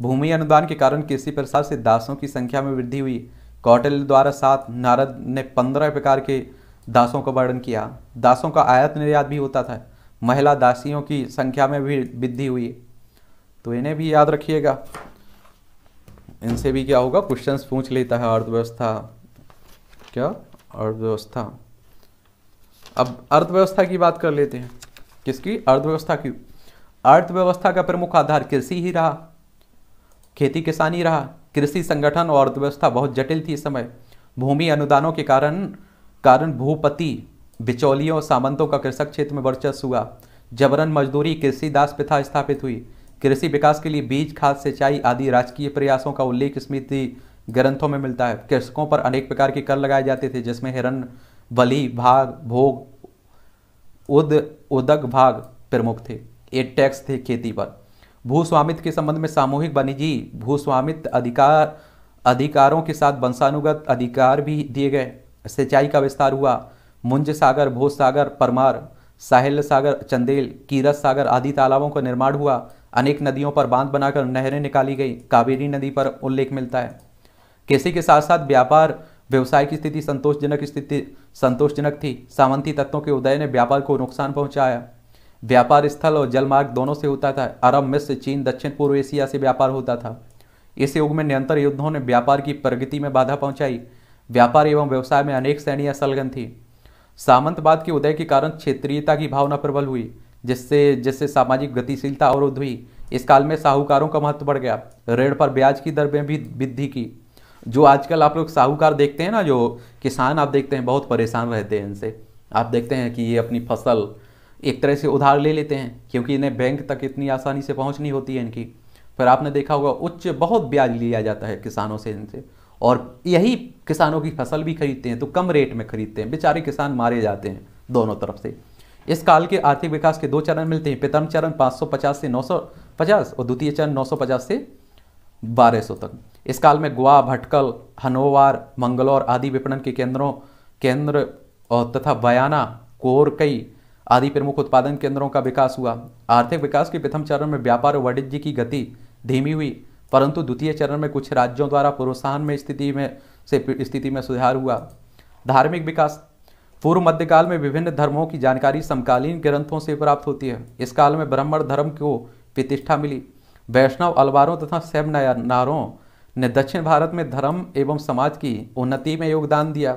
भूमि अनुदान के कारण कृषि प्रसार से दासों की संख्या में वृद्धि हुई कौटल द्वारा सात नारद ने पंद्रह प्रकार के दासों का वर्णन किया दासों का आयात निर्यात भी होता था महिला दासियों की संख्या में भी वृद्धि हुई तो इन्हें भी याद रखिएगा इनसे भी क्या होगा क्वेश्चंस पूछ लेता है अर्थव्यवस्था क्या अर्थव्यवस्था अब अर्थव्यवस्था की बात कर लेते हैं किसकी अर्थव्यवस्था की अर्थव्यवस्था का प्रमुख आधार कृषि ही रहा खेती किसानी रहा कृषि संगठन और अर्थव्यवस्था बहुत जटिल थी इस समय भूमि अनुदानों के कारण कारण भूपति बिचौलियों सामंतों का कृषक क्षेत्र में वर्चस्व हुआ जबरन मजदूरी कृषि दास प्रथा स्थापित हुई कृषि विकास के लिए बीज खाद सिंचाई आदि राजकीय प्रयासों का उल्लेख स्मृति ग्रंथों में मिलता है कृषकों पर अनेक प्रकार के कर लगाए जाते थे जिसमें हिरण बलि भाग भोग उद उदक भाग प्रमुख थे एक टैक्स थे खेती पर भूस्वामित्व के संबंध में सामूहिक वनिजी भूस्वामित्व अधिकार अधिकारों के साथ वंशानुगत अधिकार भी दिए गए सिंचाई का विस्तार हुआ मुंज सागर भोज सागर परमार साहिल सागर चंदेल कीरत सागर आदि तालाबों का निर्माण हुआ अनेक नदियों पर बांध बनाकर नहरें निकाली गई कावेरी नदी पर उल्लेख मिलता है कृषि के साथ साथ व्यापार व्यवसाय की स्थिति संतोषजनक स्थिति संतोषजनक थी सामंती तत्वों के उदय ने व्यापार को नुकसान पहुंचाया व्यापार स्थल और जलमार्ग दोनों से होता था अरब मिस्र चीन दक्षिण पूर्व एशिया से व्यापार होता था इस युग में निरंतर युद्धों ने व्यापार की प्रगति में बाधा पहुंचाई व्यापार एवं व्यवसाय में अनेक सैन्य संलग्न थी सामंतवाद के उदय के कारण क्षेत्रीयता की भावना प्रबल हुई जिससे जिससे सामाजिक गतिशीलता अवरुद्ध हुई इस काल में साहूकारों का महत्व बढ़ गया ऋण पर ब्याज की दर में भी वृद्धि की जो आजकल आप लोग साहूकार देखते हैं ना जो किसान आप देखते हैं बहुत परेशान रहते हैं इनसे आप देखते हैं कि ये अपनी फसल एक तरह से उधार ले लेते हैं क्योंकि इन्हें बैंक तक इतनी आसानी से पहुँच नहीं होती है इनकी फिर आपने देखा होगा उच्च बहुत ब्याज लिया जाता है किसानों से इनसे और यही किसानों की फसल भी खरीदते हैं तो कम रेट में खरीदते हैं बेचारे किसान मारे जाते हैं दोनों तरफ से इस काल के आर्थिक विकास के दो चरण मिलते हैं प्रथम चरण 550 से 950 और द्वितीय चरण 950 से 1200 तक इस काल में गोवा भटकल हनोवार मंगलौर आदि विपणन के केंद्रों केंद्र और तथा बयाना कोरकई आदि प्रमुख उत्पादन केंद्रों का विकास हुआ आर्थिक विकास के प्रथम चरण में व्यापार और वाणिज्य की गति धीमी हुई परंतु द्वितीय चरण में कुछ राज्यों द्वारा प्रोत्साहन में स्थिति में से स्थिति में सुधार हुआ धार्मिक विकास पूर्व मध्यकाल में विभिन्न धर्मों की जानकारी समकालीन ग्रंथों से प्राप्त होती है इस काल में ब्राह्मण धर्म को प्रतिष्ठा मिली वैष्णव अलवारों तथा सैम नारों ने दक्षिण भारत में धर्म एवं समाज की उन्नति में योगदान दिया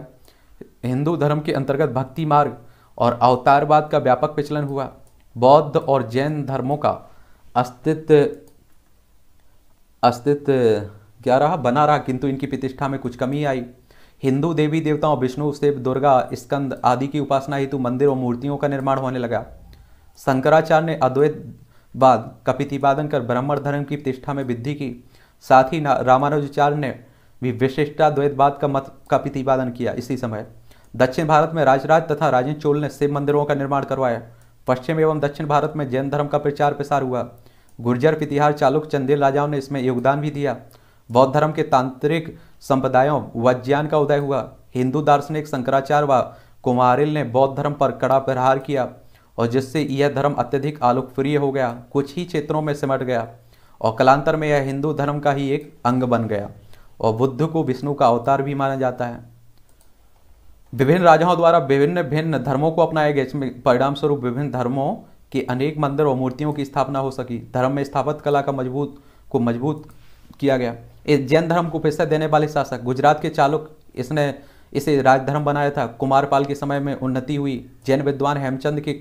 हिंदू धर्म के अंतर्गत भक्ति मार्ग और अवतारवाद का व्यापक प्रचलन हुआ बौद्ध और जैन धर्मों का अस्तित्व अस्तित्व क्या रहा बना रहा किंतु इनकी प्रतिष्ठा में कुछ कमी आई हिंदू देवी देवताओं विष्णु सेव दुर्गा स्कंद आदि की उपासना हेतु मंदिर और मूर्तियों का निर्माण होने लगा शंकराचार्य ने अद्वैतवाद का प्रतिपादन कर ब्राह्मण धर्म की प्रतिष्ठा में वृद्धि की साथ ही रामानुजाचार्य ने भी विशिष्टाद्वैतवाद का मत का प्रतिपादन किया इसी समय दक्षिण भारत में राजराज तथा राजेंद्र चोल ने शिव मंदिरों का निर्माण करवाया पश्चिम एवं दक्षिण भारत में जैन धर्म का प्रचार प्रसार हुआ गुर्जर इतिहास चालुक चंदेल राजाओं ने इसमें योगदान भी दिया बौद्ध धर्म के तांत्रिक संप्रदायों व ज्ञान का उदय हुआ हिंदू दार्शनिक शंकराचार्य व कुमारिल ने बौद्ध धर्म पर कड़ा प्रहार किया और जिससे यह धर्म अत्यधिक आलोकप्रिय हो गया कुछ ही क्षेत्रों में सिमट गया और कलांतर में यह हिंदू धर्म का ही एक अंग बन गया और बुद्ध को विष्णु का अवतार भी माना जाता है विभिन्न राजाओं द्वारा विभिन्न भिन्न धर्मों को अपनाया गया इसमें परिणाम स्वरूप विभिन्न धर्मों के अनेक मंदिर और मूर्तियों की स्थापना हो सकी धर्म में स्थापित कला का मजबूत को मजबूत किया गया इस जैन धर्म को पैसा देने वाले शासक गुजरात के चालुक इसने इसे राजधर्म बनाया था कुमारपाल के समय में उन्नति हुई जैन विद्वान हेमचंद के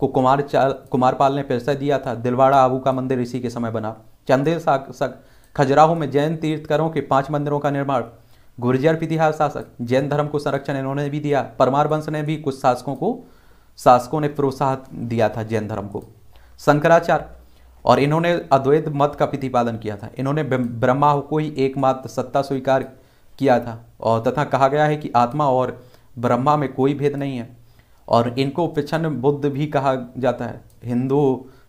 को कुमार कुमारपाल ने पैसा दिया था दिलवाड़ा आबू का मंदिर इसी के समय बना चंदेल खजुराहो में जैन तीर्थकरों के पांच मंदिरों का निर्माण गुर्जर पितिहास शासक जैन धर्म को संरक्षण इन्होंने भी दिया परमार वंश ने भी कुछ शासकों को शासकों ने प्रोत्साहन दिया था जैन धर्म को शंकराचार्य और इन्होंने अद्वैत मत का प्रतिपादन किया था इन्होंने ब्रह्मा को ही एकमात्र सत्ता स्वीकार किया था और तथा कहा गया है कि आत्मा और ब्रह्मा में कोई भेद नहीं है और इनको प्रचन्न बुद्ध भी कहा जाता है हिंदू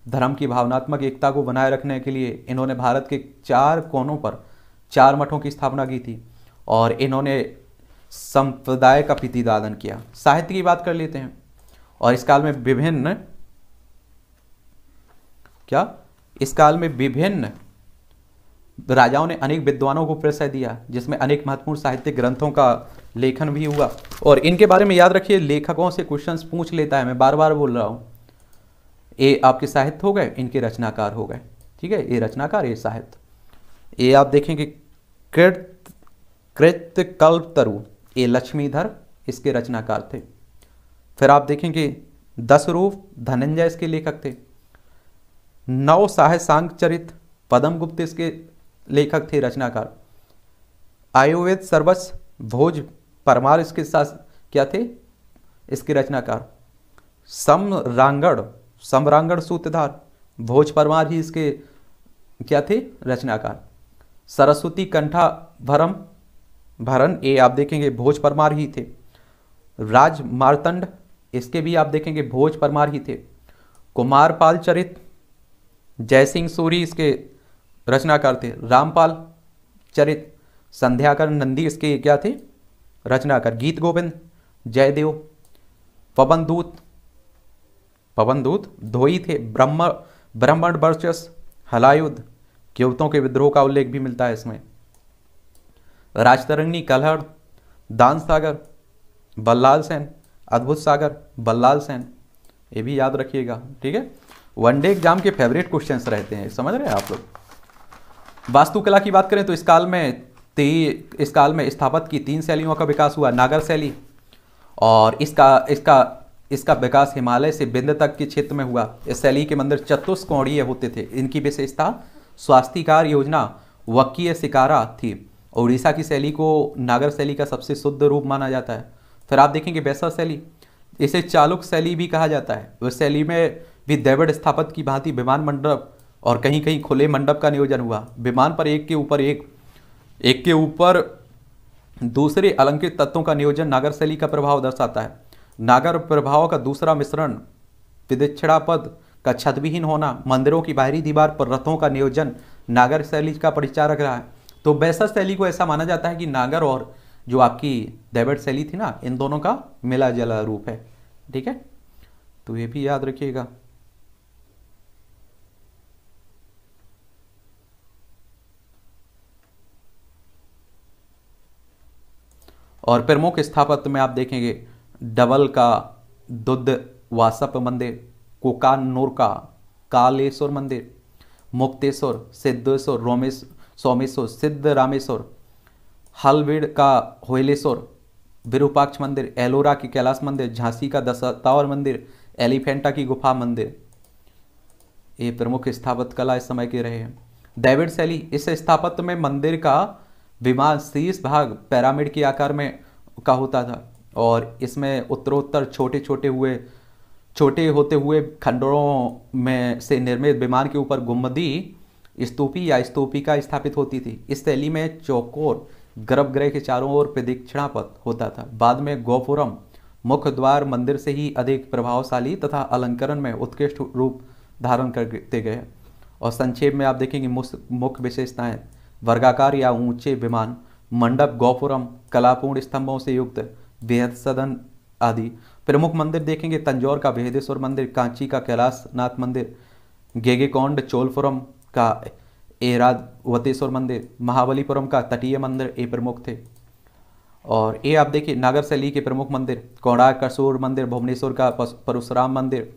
धर्म की भावनात्मक एकता को बनाए रखने के लिए इन्होंने भारत के चार कोनों पर चार मठों की स्थापना की थी और इन्होंने संप्रदाय का प्रतिदादन किया साहित्य की बात कर लेते हैं और इस काल में विभिन्न क्या इस काल में विभिन्न राजाओं ने अनेक विद्वानों को प्रसय दिया जिसमें अनेक महत्वपूर्ण साहित्य ग्रंथों का लेखन भी हुआ और इनके बारे में याद रखिए लेखकों से क्वेश्चंस पूछ लेता है मैं बार बार बोल रहा हूँ ये आपके साहित्य हो गए इनके रचनाकार हो गए ठीक है ये रचनाकार ये साहित्य ये आप देखेंगे कृत कृत्य कल्प तरु ये लक्ष्मीधर इसके रचनाकार थे फिर आप देखेंगे दस रूप धनंजय इसके लेखक थे नौ साहसांग चरित पदम गुप्त इसके लेखक थे रचनाकार आयुर्वेद सर्वस भोज परमार इसके साथ क्या थे इसके रचनाकार समरांगण समरांगण सूत्रधार भोज परमार ही इसके क्या थे रचनाकार सरस्वती कंठा भरम भरन ये आप देखेंगे भोज परमार ही थे राज मारतंड इसके भी आप देखेंगे भोज परमार ही थे कुमार पाल चरित जयसिंह सूरी इसके रचनाकार थे रामपाल चरित संध्याकर नंदी इसके क्या थे रचनाकार गीत गोविंद जयदेव पवनदूत पवनदूत धोई थे ब्रह्म ब्राह्मण वर्चस हलायुद्ध केवतों के विद्रोह का उल्लेख भी मिलता है इसमें राजतरंगनी कलहड़ दान सागर बल्लाल सेन अद्भुत सागर बल्लाल सेन ये भी याद रखिएगा ठीक है वनडे एग्जाम के फेवरेट क्वेश्चंस रहते हैं समझ रहे हैं आप लोग वास्तुकला की बात करें तो इस काल में ती इस काल में स्थापत की तीन शैलियों का विकास हुआ नागर शैली और इसका इसका इसका विकास हिमालय से बिंद तक के क्षेत्र में हुआ इस शैली के मंदिर चतुष्कोणीय होते थे इनकी विशेषता स्वास्थ्यकार योजना वकीय शिकारा थी उड़ीसा की शैली को नागर शैली का सबसे शुद्ध रूप माना जाता है फिर आप देखेंगे बैसा शैली इसे चालुक शैली भी कहा जाता है उस शैली में भी दैवड स्थापत की भांति विमान मंडप और कहीं कहीं खुले मंडप का नियोजन हुआ विमान पर एक के ऊपर एक एक के ऊपर दूसरे अलंकृत तत्वों का नियोजन नागर शैली का प्रभाव दर्शाता है नागर प्रभाव का दूसरा मिश्रण विदिक्षणापद पद का छतविहीन होना मंदिरों की बाहरी दीवार पर रथों का नियोजन नागर शैली का परिचारक रहा है तो बैसर शैली को ऐसा माना जाता है कि नागर और जो आपकी दैवट शैली थी ना इन दोनों का मिला जला रूप है ठीक है तो ये भी याद रखिएगा और प्रमुख स्थापत्य में आप देखेंगे डबल का दुद्ध वासप मंदिर कोकानोर का कालेश्वर मंदिर मुक्तेश्वर सिद्धेश्वर रोमेश्वर सोमेश्वर सिद्ध रामेश्वर हलवीड का होलेश्वर विरूपाक्ष मंदिर एलोरा की कैलाश मंदिर झांसी का दशतावर मंदिर एलिफेंटा की गुफा मंदिर ये प्रमुख स्थापत्य कला इस समय के रहे हैं डेविड शैली इस स्थापत्य में मंदिर का विमान शीर्ष भाग पैरामिड के आकार में का होता था और इसमें उत्तरोत्तर छोटे छोटे हुए छोटे होते हुए खंडरों में से निर्मित विमान के ऊपर गुमदी स्तूपी या स्तूपिका स्थापित होती थी इस शैली में चौकोर गर्भगृह के चारों ओर प्रदीक्षिणापथ होता था बाद में गोपुरम मुख्य द्वार मंदिर से ही अधिक प्रभावशाली तथा अलंकरण में उत्कृष्ट रूप धारण करते गए और संक्षेप में आप देखेंगे मुख्य विशेषताएं वर्गाकार या ऊंचे विमान मंडप गोपुरम कलापूर्ण स्तंभों से युक्त बेहद सदन आदि प्रमुख मंदिर देखेंगे तंजौर का बेहदेश्वर मंदिर कांची का कैलाश नाथ मंदिर गेगेकोंड चोलपुरम का वतेश्वर मंदिर महाबलीपुरम का तटीय मंदिर ये प्रमुख थे और ये आप देखिए नागर शैली के प्रमुख मंदिर कौड़ा कसूर मंदिर भुवनेश्वर का परशुराम मंदिर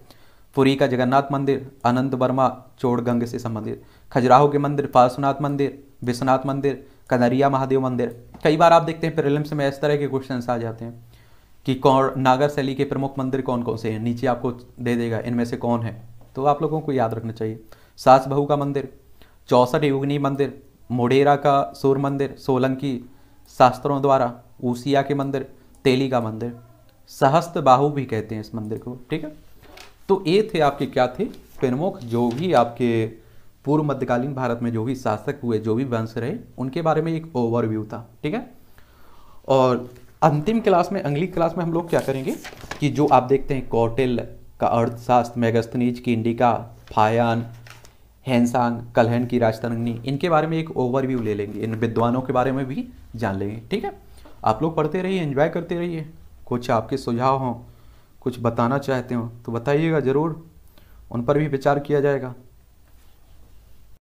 पुरी का जगन्नाथ मंदिर अनंत वर्मा चोड़गंग से संबंधित खजुराहो के मंदिर पार्श्वनाथ मंदिर विश्वनाथ मंदिर कनरिया महादेव मंदिर कई बार आप देखते हैं प्रिलिम्स में इस तरह के क्वेश्चन आ जाते हैं कि कौन नागर शैली के प्रमुख मंदिर कौन कौन से हैं नीचे आपको दे देगा इनमें से कौन है तो आप लोगों को याद रखना चाहिए सास बहू का मंदिर चौसठ युगनी मंदिर मोढेरा का सूर्य मंदिर सोलंकी शास्त्रों द्वारा ऊसिया के मंदिर तेली का मंदिर सहस्त बाहु भी कहते हैं इस मंदिर को ठीक है तो ये थे आपके क्या थे प्रमुख जो भी आपके पूर्व मध्यकालीन भारत में जो भी शासक हुए जो भी वंश रहे उनके बारे में एक ओवरव्यू था ठीक है और अंतिम क्लास में अगली क्लास में हम लोग क्या करेंगे कि जो आप देखते हैं कौटिल का अर्थशास्त्र मेगस्थनीज की इंडिका फायान हैंसांग कलहन की राजतरंगनी इनके बारे में एक ओवरव्यू ले लेंगे इन विद्वानों के बारे में भी जान लेंगे ठीक है आप लोग पढ़ते रहिए एंजॉय करते रहिए कुछ आपके सुझाव हों कुछ बताना चाहते हो तो बताइएगा ज़रूर उन पर भी विचार किया जाएगा